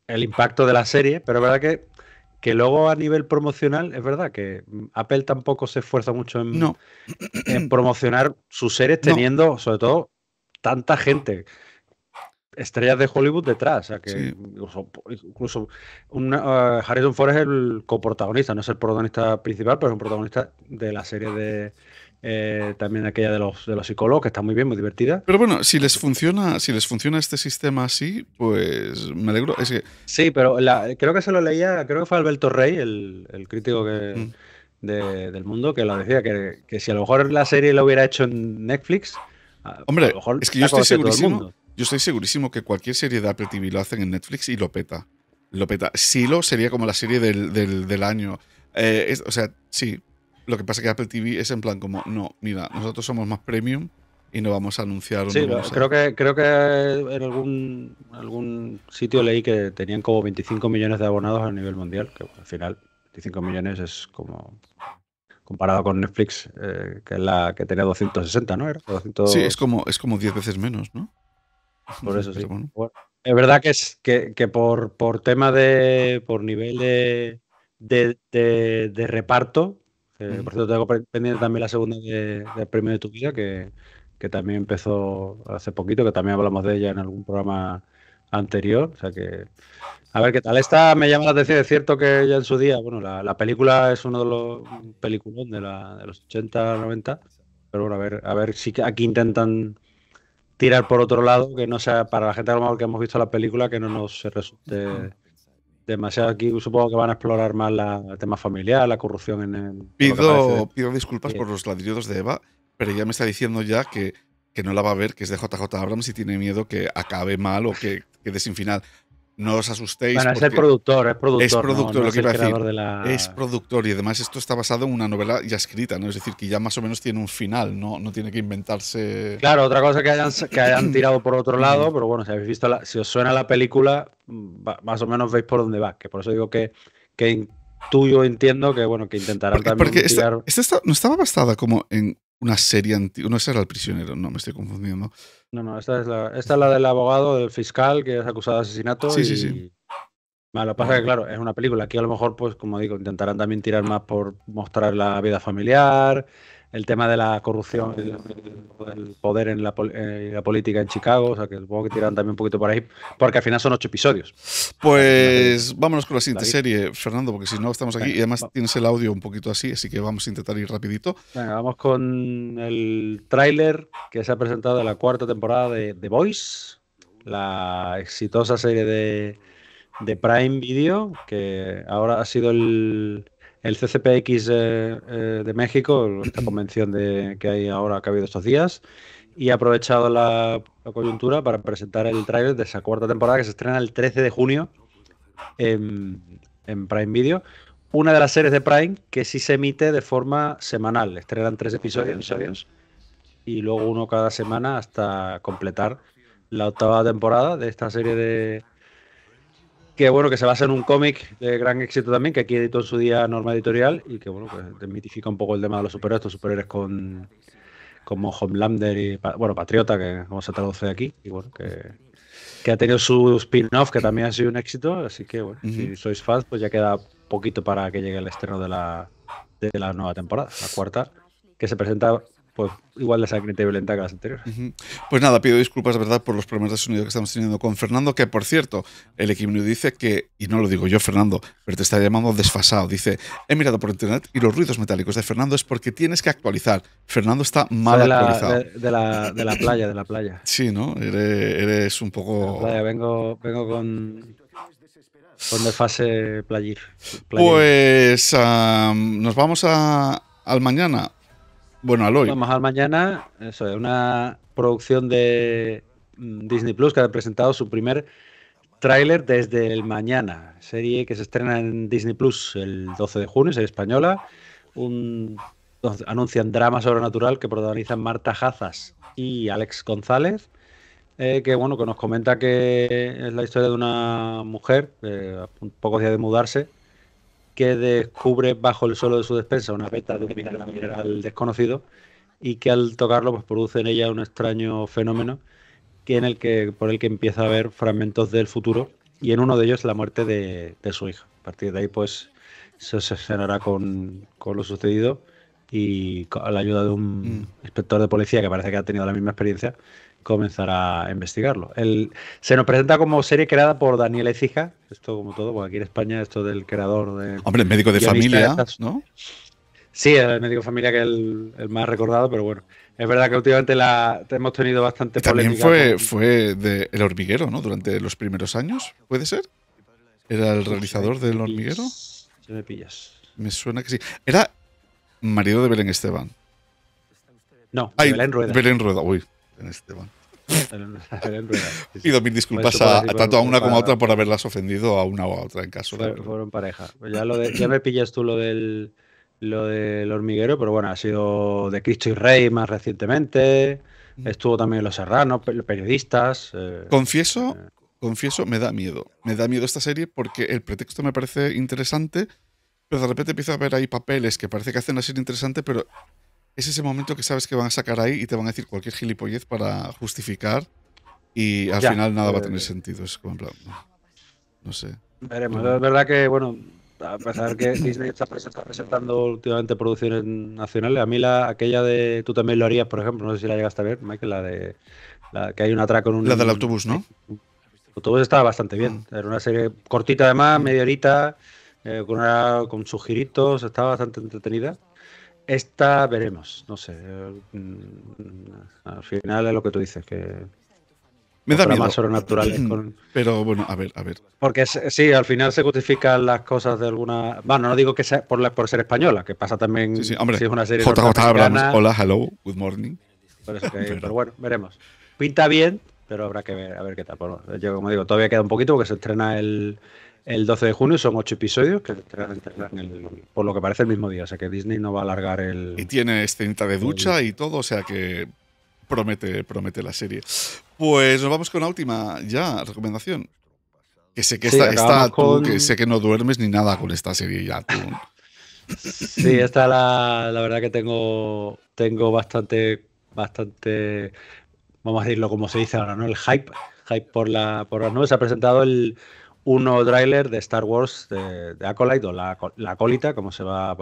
el impacto de la serie, pero es verdad que, que luego a nivel promocional, es verdad que Apple tampoco se esfuerza mucho en, en promocionar sus series teniendo, sobre todo, tanta gente estrellas de Hollywood detrás. O sea que incluso, eh, Harrison Ford es el coprotagonista, no es el protagonista principal, pero es un protagonista de la serie de eh, también aquella de los de los psicólogos, que está muy bien, muy divertida. Pero bueno, si les funciona, si les funciona este sistema así, pues me alegro. Sí, pero creo que se lo leía, creo que fue Alberto Rey, el, crítico mm. del mundo que lo decía que, que si a lo mejor la serie la hubiera hecho en Netflix, Hombre, es que yo estoy segurísimo yo estoy segurísimo que cualquier serie de Apple TV lo hacen en Netflix y lo peta. Lo peta. Silo sería como la serie del, año. Eh, o sea, sí. Lo que pasa es que Apple TV es en plan como, no, mira, nosotros somos más premium y no vamos a anunciar. Sí, creo, que, creo que en algún, algún sitio leí que tenían como 25 millones de abonados a nivel mundial, que al final 25 millones es como comparado con Netflix, eh, que es la que tenía 260, ¿no? Sí, es como, es como 10 veces menos, ¿no? Por eso sí. es verdad que, es, que, por, por, tema de. por nivel de, de, reparto. Por cierto, tengo pendiente también la segunda de, Premio de tu vida, que, también empezó hace poquito, que también hablamos de ella en algún programa anterior. O sea que. A ver qué tal. Esta me llama la atención. Es cierto que ya en su día, bueno, la, película es uno de los peliculón de, los 80, 90. Pero bueno, a ver, a ver si aquí intentan tirar por otro lado, que no sea para la gente a lo que hemos visto la película, que no nos resulte demasiado. Aquí supongo que van a explorar más el tema familiar, la corrupción en el. Pido, pido disculpas por los ladrillos de Eva, pero ella me está diciendo ya que, que no la va a ver, que es de JJ Abrams y tiene miedo que acabe mal o que quede sin final. No os asustéis. Bueno, es el productor, es productor. Es productor, lo que iba a decir. Es productor y además esto está basado en una novela ya escrita, ¿no? Es decir, que ya más o menos tiene un final, no, no tiene que inventarse. Claro, otra cosa que hayan, que hayan tirado por otro lado, mm. pero bueno, si habéis visto, si os suena la película, más o menos veis por dónde va, que por eso digo que, que tuyo entiendo que bueno que intentarán porque, también porque no estaba basada como en una serie antigua. No, esa era el prisionero, no, me estoy confundiendo. No, no, esta es la, esta la del abogado, del fiscal que es acusado de asesinato. Sí, sí, sí. lo que pasa es que, claro, es una película. Aquí a lo mejor, pues, como digo, intentarán también tirar más por mostrar la vida familiar, el tema de la corrupción, el, poder en eh, la, política en Chicago, o sea que supongo que tiran también un poquito por ahí, porque al final son ocho episodios. Pues vámonos con la siguiente serie, Fernando, porque si no estamos aquí y además tienes el audio un poquito así, así que vamos a intentar ir rapidito. vamos con el tráiler que se ha presentado de la cuarta temporada de The Voice, la exitosa serie de, de Prime Video, que ahora ha sido el el CCPX eh, eh, de México, esta convención de, que hay ahora que ha habido estos días, y ha aprovechado la, coyuntura para presentar el trailer de esa cuarta temporada que se estrena el 13 de junio en, Prime Video. Una de las series de Prime que sí se emite de forma semanal. Estrenan tres episodios, y luego uno cada semana hasta completar la octava temporada de esta serie de, que bueno, que se basa en un cómic de gran éxito también, que aquí editó en su día Norma Editorial y que bueno, pues desmitifica un poco el tema de los superhéroes, estos superhéroes con como Homelander y bueno, Patriota, que vamos a traduce aquí, y bueno, que, ha tenido su spin-off, que también ha sido un éxito, así que bueno, si sois fans, pues ya queda poquito para que llegue el estreno de la, de la nueva temporada, la cuarta, que se presenta pues igual de sangrienta y violenta que las anteriores. Pues nada, pido disculpas, ¿verdad?, por los problemas de sonido que estamos teniendo con Fernando, que por cierto, el equipo dice que, y no lo digo yo, Fernando, pero te está llamando desfasado. Dice, he mirado por internet y los ruidos metálicos de Fernando es porque tienes que actualizar. Fernando está mal actualizado. De, la, playa, de la playa. Sí, ¿no? Eres, un poco... Playa, vengo, vengo con... Con desfase playir. Pues nos vamos al mañana. Bueno, hoy. Vamos al mañana, eso es, una producción de mm, Disney Plus que ha presentado su primer tráiler desde el mañana. Serie que se estrena en Disney Plus el 12 de junio, serie española. Un, anuncian drama sobrenatural que protagonizan Marta Hazas y Alex González. Eh, que bueno, que nos comenta que es la historia de una mujer, un eh, a pocos de mudarse, que descubre bajo el suelo de su despensa una veta de un mineral desconocido y que al tocarlo pues, produce en ella un extraño fenómeno que en el que, por el que empieza a ver fragmentos del futuro y en uno de ellos la muerte de, su hija. A partir de ahí pues se obsesionará con, con lo sucedido y con la ayuda de un mm. inspector de policía que parece que ha tenido la misma experiencia, comenzar a investigarlo. El, se nos presenta como serie creada por Daniel Ecija, esto como todo, porque aquí en España esto del creador de... Hombre, el médico de familia, ¿no? Sí, el médico de familia que es el, más recordado, pero bueno, es verdad que últimamente la, hemos tenido bastante y También fue, fue de El Hormiguero, ¿no? Durante los primeros años, ¿puede ser? ¿Era el realizador del Hormiguero? me pillas. Me suena que sí. Era marido de Belén Esteban. No, Belén Rueda. Belén Rueda, uy, en este momento. Pido mil disculpas pues a, tanto a una como a otra por haberlas ofendido a una o a otra en caso. Fueron, fueron pareja. Ya, de, ya me pillas tú lo del, lo del hormiguero, pero bueno, ha sido de Cristo y Rey más recientemente. Mm. Estuvo también en Los Serranos, periodistas. Eh, confieso, eh. confieso, me da miedo. Me da miedo esta serie porque el pretexto me parece interesante, pero de repente empiezo a ver ahí papeles que parece que hacen la serie interesante, pero es ese momento que sabes que van a sacar ahí y te van a decir cualquier gilipollez para justificar y al final nada va a tener eh, sentido. Es como en plan, no, sé. Veremos. Es verdad que, bueno, a pesar que Disney está presentando últimamente producciones nacionales, a mí la aquella de Tú también lo harías, por ejemplo, no sé si la llegaste a ver, Michael, la de la, que hay un atraco en un. La del autobús, ¿no? el autobús estaba bastante bien. Ah. Era una serie cortita, además, media horita, eh, con, con sus giritos, estaba bastante entretenida. Esta veremos, no sé. Mm, al final es lo que tú dices, que me da miedo. Pero bueno, a ver, a ver. Porque sí, al final se justifican las cosas de alguna. Bueno, no digo que sea por, ser española, que pasa también si es una serie. hola, hello, good morning. Pero, bueno, veremos. Pinta bien, pero habrá que ver a ver qué tal. yo, como digo, todavía queda un poquito porque se estrena el, el 12 de junio. Son ocho episodios que el, por lo que parece el mismo día. O sea que Disney no va a alargar el. Y tiene escenita de ducha y todo, o sea que promete, promete la serie. Pues nos vamos con la última ya recomendación. Que sé que, está, que sé que no duermes ni nada con esta serie ya tú. Sí, esta la, la verdad que tengo, tengo bastante, bastante, vamos a decirlo como se dice ahora, ¿no? El hype, hype por la, por las nubes. Se ha presentado el, un nuevo tráiler de Star Wars de, Acolyte, o la, la Acólita, como se va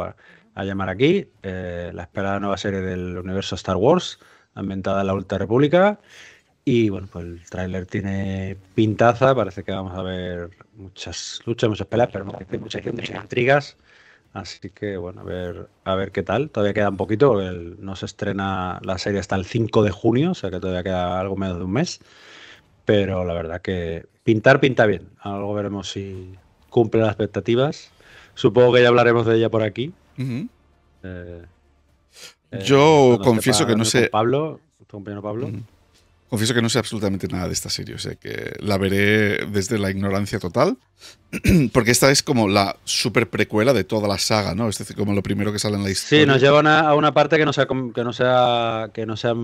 a, llamar aquí, eh, la esperada nueva serie del universo Star Wars, ambientada en la Ultra República. Y bueno, pues el tráiler tiene pintaza, parece que vamos a ver muchas luchas, muchas peleas, pero muchas, muchas intrigas. Así que bueno, a ver, a ver qué tal. Todavía queda un poquito, no se estrena la serie hasta el 5 de junio, o sea que todavía queda algo menos de un mes. Pero la verdad que Pintar pinta bien. Algo veremos si cumple las expectativas. Supongo que ya hablaremos de ella por aquí. Eh, eh, Yo confieso que no sé. Pablo, compañero Pablo. Confieso que no sé absolutamente nada de esta serie, o que la veré desde la ignorancia total, porque esta es como la super precuela de toda la saga, ¿no? Es decir, como lo primero que sale en la historia. Sí, nos lleva a una parte que no sea, que no sea, que no sea,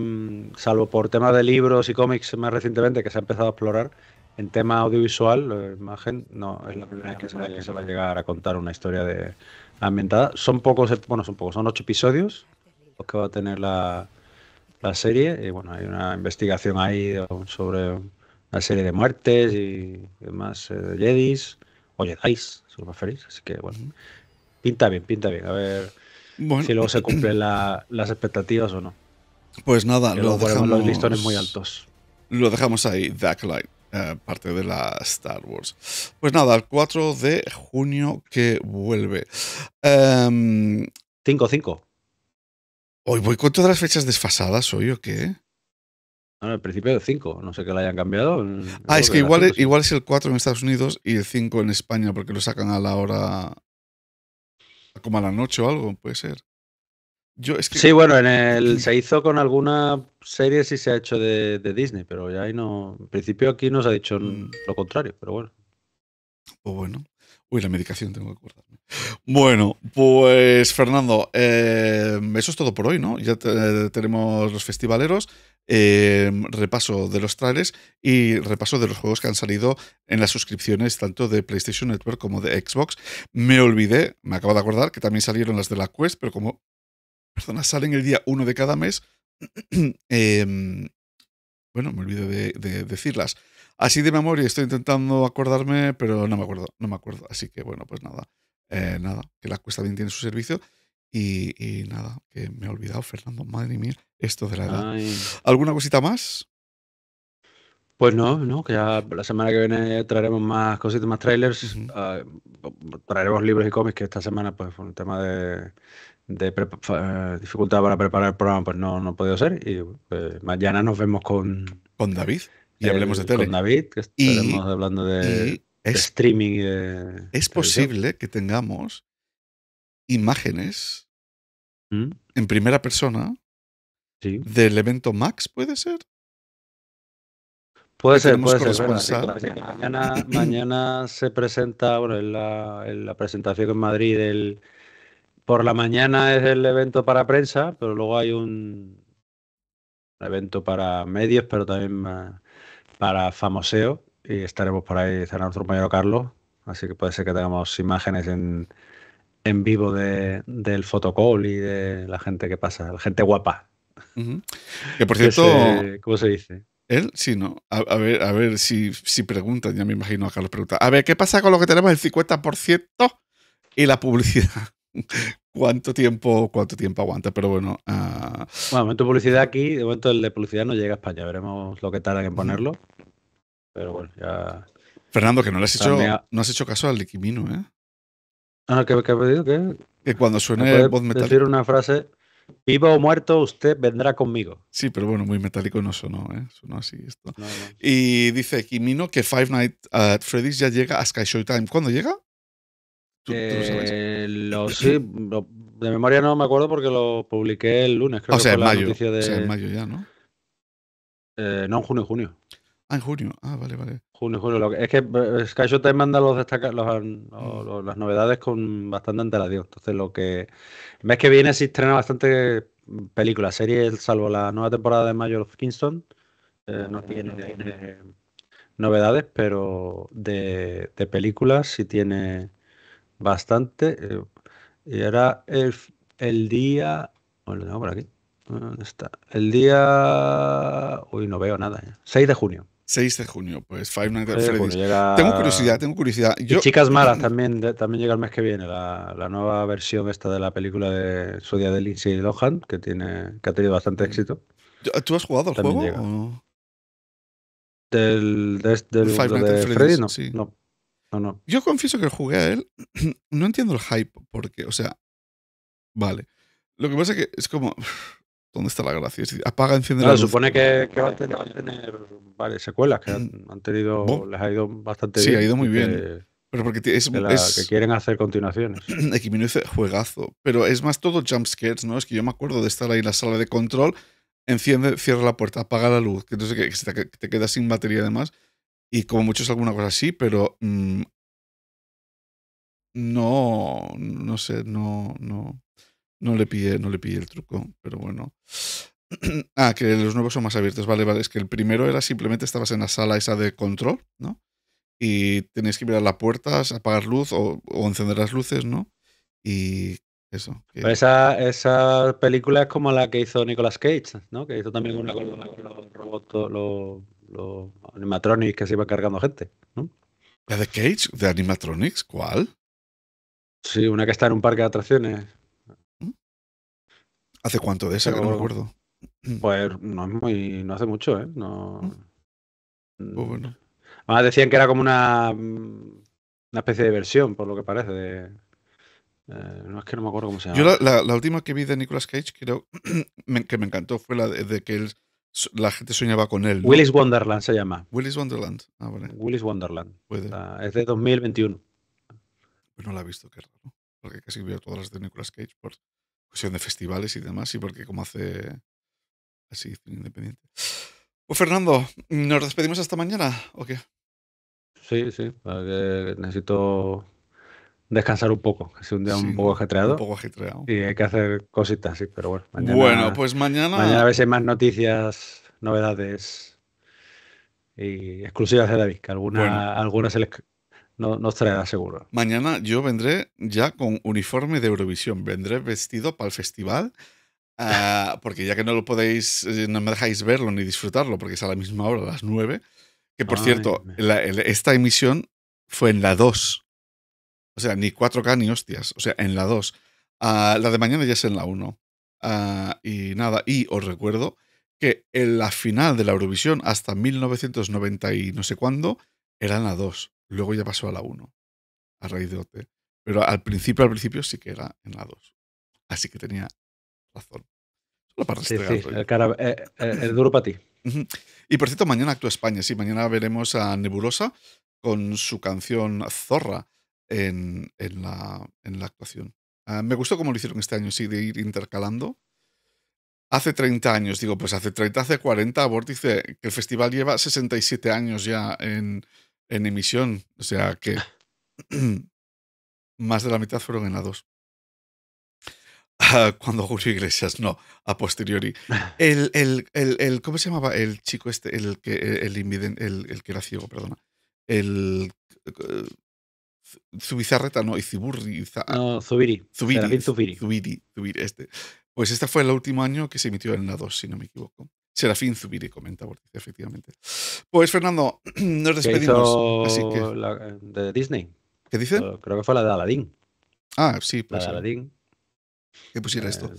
salvo por temas de libros y cómics más recientemente que se ha empezado a explorar, en tema audiovisual, la imagen, no, es la primera que se, va, a llegar a contar una historia de ambientada. Son pocos, bueno, son pocos, son ocho episodios los que va a tener la, serie. Y bueno, hay una investigación ahí sobre una serie de muertes y demás eh, de Jedis, o Jedis, si lo Así que bueno, pinta bien, pinta bien. A ver si luego se cumplen las expectativas o no. Pues nada, lo los listones muy altos. Lo dejamos ahí, backlight. Eh, parte de la Star Wars. Pues nada, el 4 de junio que vuelve. 5-5. Em, hoy voy con todas las fechas desfasadas, ¿hoy o qué? al principio de 5, no sé que la hayan cambiado. Ah, es que, igual, igual es el 4 en Estados Unidos y el 5 en España, porque lo sacan a la hora. como a la noche o algo, puede ser. Sí, bueno, en el, se hizo con alguna serie sí se ha hecho de, Disney, pero ya ahí no. En principio aquí nos ha dicho mm. lo contrario, pero bueno. Pues bueno. Uy, la medicación, tengo que acordarme. Bueno, pues Fernando, eh, eso es todo por hoy, ¿no? Ya tenemos los festivaleros, eh, repaso de los trailers y repaso de los juegos que han salido en las suscripciones tanto de PlayStation Network como de Xbox. Me olvidé, me acabo de acordar que también salieron las de la Quest, pero como personas salen el día uno de cada mes. Em, bueno, me olvido de, decirlas. Así de memoria estoy intentando acordarme, pero no me acuerdo, no me acuerdo. Así que bueno, pues nada, eh, nada, que la cuesta bien tiene su servicio. Y, nada, que me he olvidado, Fernando, madre mía, esto de la edad. ¿Alguna cosita más? Pues no, no, que ya la semana que viene traeremos más cositas, más trailers, ah, traeremos libros y cómics, que esta semana, pues, fue un tema de, dificultad para preparar el programa, pues no, no ha podido ser. Y pues, mañana nos vemos con... David, y hablemos de tele. Con David, que estaremos hablando de, streaming Es posible que tengamos imágenes ¿Mm? en primera persona del evento Max, ¿puede ser? Puede ser, puede ser. mañana, mañana, se presenta, bueno, en la, presentación en Madrid, el, por la mañana es el evento para prensa, pero luego hay un, evento para medios, pero también para famoseo, y estaremos por ahí, estará nuestro compañero Carlos, así que puede ser que tengamos imágenes en, en vivo de, del fotocall y de la gente que pasa, la gente guapa. Que por cierto... ¿Cómo se dice? Él, sí, ¿no? A, ver, a ver si, si, preguntan, ya me imagino acá Carlos pregunta. A ver, ¿qué pasa con lo que tenemos el 50% y la publicidad? ¿Cuánto tiempo, cuánto tiempo aguanta? Pero bueno. Ah, bueno, momento publicidad aquí, de momento el de publicidad no llega a España, veremos lo que tarda en ponerlo. Pero bueno, ya. Fernando, que no le has hecho, no has hecho caso al Liquimino, ¿eh? Ah, ¿qué, ha pedido? ¿Qué? Que cuando suene voz metal. Decir una frase. Vivo o muerto, usted vendrá conmigo. Sí, pero bueno, muy metálico no sonó, ¿eh? Sonó así esto. Y dice Kimino que Five Nights at Freddy's ya llega a Sky Showtime. ¿Cuándo llega? lo sabes? Eh, sí, de memoria no me acuerdo porque lo publiqué el lunes, creo o que sea, en mayo, O sea, en mayo ya, ¿no? Eh, no, en junio, junio. Ah, en junio. Ah, vale, vale. Junio, junio. que, es que eh, SkyShot te manda los mm. los, las novedades con bastante antelación. Entonces, lo que. ves mes que viene se estrena bastante películas, series, salvo la nueva temporada de Mayor of Kingston. Eh, no tiene novedades, pero de, de, películas sí tiene bastante. Eh, y era el, día. Bueno, oh, por aquí. ¿Dónde está? El día. Uy, no veo nada. 6 de junio. 6 de junio, pues Five Nights at Freddy's. Tengo curiosidad, tengo curiosidad. Yo... Chicas Malas también, también llega el mes que viene, la, nueva versión esta de la película de su día de Lindsay Lohan, que, tiene, que ha tenido bastante mm. éxito. ¿Tú has jugado al juego? Del, Five Nights at Freddy's, Freddy, no, no, no, no. Yo confieso que jugué a él, no entiendo el hype, porque, o sea, vale. Lo que pasa es que es como ¿Dónde está la gracia? Apaga, enciende la luz. supone que, que va, a tener, varias secuelas que han, mm. tenido, les ha ido bastante bien. Sí, ha ido muy bien. pero porque es, que, que quieren hacer continuaciones. Equimino dice juegazo. Pero es más todo jumpscares, ¿no? Es que yo me acuerdo de estar ahí en la sala de control, enciende, cierra la puerta, apaga la luz, que que te quedas sin batería además. Y como mucho es alguna cosa así, pero mm, no, no sé, no, no, no le pide no le pide el truco, pero bueno. ah, que los nuevos son más abiertos. Vale, vale. Es que el primero era simplemente estabas en la sala esa de control, ¿no? Y tenías que mirar las puertas, apagar luz o, encender las luces, ¿no? Y eso. Esa, esa, película es como la que hizo Nicolas Cage, ¿no? Que hizo también una con los robots, los, los animatronics que se iban cargando gente, ¿no? ¿La de Cage? ¿De animatronics? ¿Cuál? Sí, una que está en un parque de atracciones. ¿Hace cuánto de esa? que no me acuerdo. Mm. Pues no es muy. No hace mucho, ¿eh? No. Mm. Pues mm. bueno. decían que era como una. Una especie de versión, por lo que parece. Eh, no es que no me acuerdo cómo se llama. Yo la, última que vi de Nicolas Cage, creo que me encantó, fue la de, que él, la gente soñaba con él. Willis Wonderland se llama. Willis Wonderland. Ah, vale. Willis Wonderland. Puede. es de 2021. Pues no la he visto, qué raro. Porque casi veo todas las de Nicolas Cage por cuestión de festivales y demás, y porque como hace así independiente. Pues Fernando, ¿nos despedimos hasta mañana o qué? Sí, sí, necesito descansar un poco, es un día un poco ajetreado. Un poco ajetreado. Y hay que hacer cositas, sí, pero bueno. bueno, pues mañana. Mañana a ver si hay más noticias, novedades y exclusivas de David, que alguna, alguna se no, no traerá seguro. Mañana yo vendré ya con uniforme de Eurovisión, vendré vestido para el festival, ah, porque ya que no lo podéis, eh, no me dejáis verlo ni disfrutarlo, porque es a la misma hora, a las 9, que por cierto, esta emisión fue en la 2, o sea, ni 4K ni hostias, o sea, en la 2. Ah, la de mañana ya es en la 1. Ah, y nada, y os recuerdo que en la final de la Eurovisión hasta 1990 y no sé cuándo era en la 2. Luego ya pasó a la 1, a raíz de OT. Pero al principio, al principio sí que era en la 2. Así que tenía razón. Solo para sí, sí, el, eh, eh, duro para ti. Y por cierto, mañana actúa España. Sí, mañana veremos a Nebulosa con su canción Zorra en, la, en la, actuación. Ah, me gustó cómo lo hicieron este año, sí, de ir intercalando. Hace 30 años, digo, pues hace 30, hace 40, dice que el festival lleva 67 años ya en, en emisión. O sea que más de la mitad fueron en A2. Ah, cuando Julio Iglesias, no, a posteriori. El, el, el, ¿Cómo se llamaba el chico este? El que, el, que era ciego, perdona. El. Eh, Zubizarreta, no, y No, Zubiri. Zubiri, Zubiri. Zubiri. este. Pues esta fue el último año que se emitió en a 2, si no me equivoco. Serafín Zubiri comenta, efectivamente. Pues Fernando, nos despedimos. de Disney. ¿Qué dice? Eh, creo que fue la de Aladdin. Ah, sí, pues. La de Aladdin. Que pusiera eh, esto.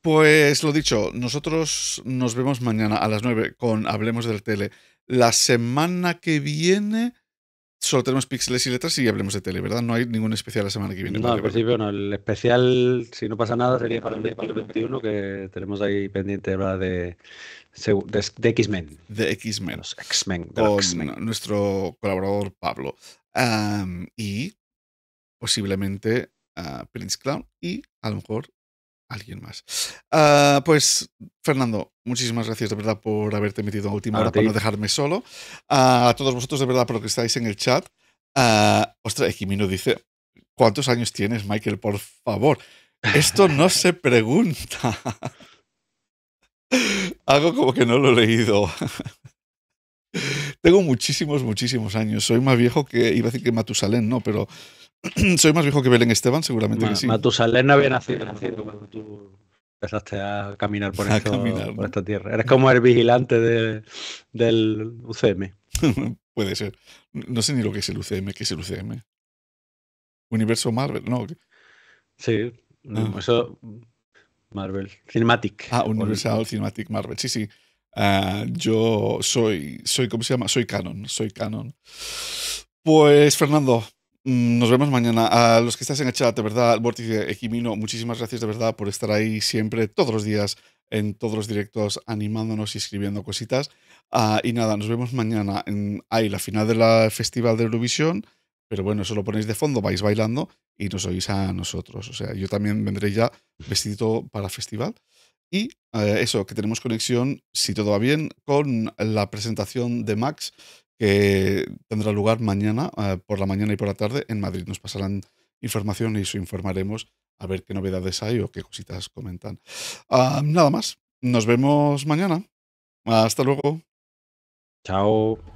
Pues lo dicho, nosotros nos vemos mañana a las 9 con Hablemos del Tele. La semana que viene solo tenemos píxeles y letras y hablemos de tele, ¿verdad? No hay ningún especial la semana que viene. No, al principio no. El especial, si no pasa nada, sería para el, 21, que tenemos ahí pendiente de, de, X-Men. De X-Men. X-Men. Con nuestro colaborador Pablo. y posiblemente Prince Clown y a lo mejor alguien más. Ah, pues, Fernando, muchísimas gracias de verdad por haberte metido a última hora para no dejarme solo. Ah, a todos vosotros de verdad por lo que estáis en el chat. Ah, ostras, Equimino dice, ¿cuántos años tienes, Michael? Por favor, esto no se pregunta. Hago como que no lo he leído. Tengo muchísimos, muchísimos años. Soy más viejo que, iba a decir que Matusalén, no, pero Soy más viejo que Belén Esteban, seguramente que sí. Matusalén no había nacido, cuando tú empezaste a caminar por, por esta tierra. Eres como el vigilante del UCM. Puede ser. No sé ni lo que es el UCM. ¿Qué es el UCM? Universo Marvel, ¿no? Sí, ah. eso. Marvel. Cinematic. Ah, Universal Cinematic Marvel. Sí, sí. Ah, yo soy, soy, ¿cómo se llama? Soy canon, soy canon. Pues Fernando, Mm, nos vemos mañana. A los que estáis en el chat, de verdad, Vórtice Equimino, muchísimas gracias de verdad por estar ahí siempre, todos los días, en todos los directos, animándonos y escribiendo cositas. Ah, y nada, nos vemos mañana en ahí, la final del ah, Festival de Eurovisión. Pero bueno, eso lo ponéis de fondo, vais bailando y nos oís a nosotros. O sea, yo también vendré ya vestido para festival. Y eh, eso, que tenemos conexión, si todo va bien, con la presentación de Max que tendrá lugar mañana, eh, por la mañana y por la tarde, en Madrid. Nos pasarán información y os informaremos a ver qué novedades hay o qué cositas comentan. Ah, nada más. Nos vemos mañana. Hasta luego. Chao.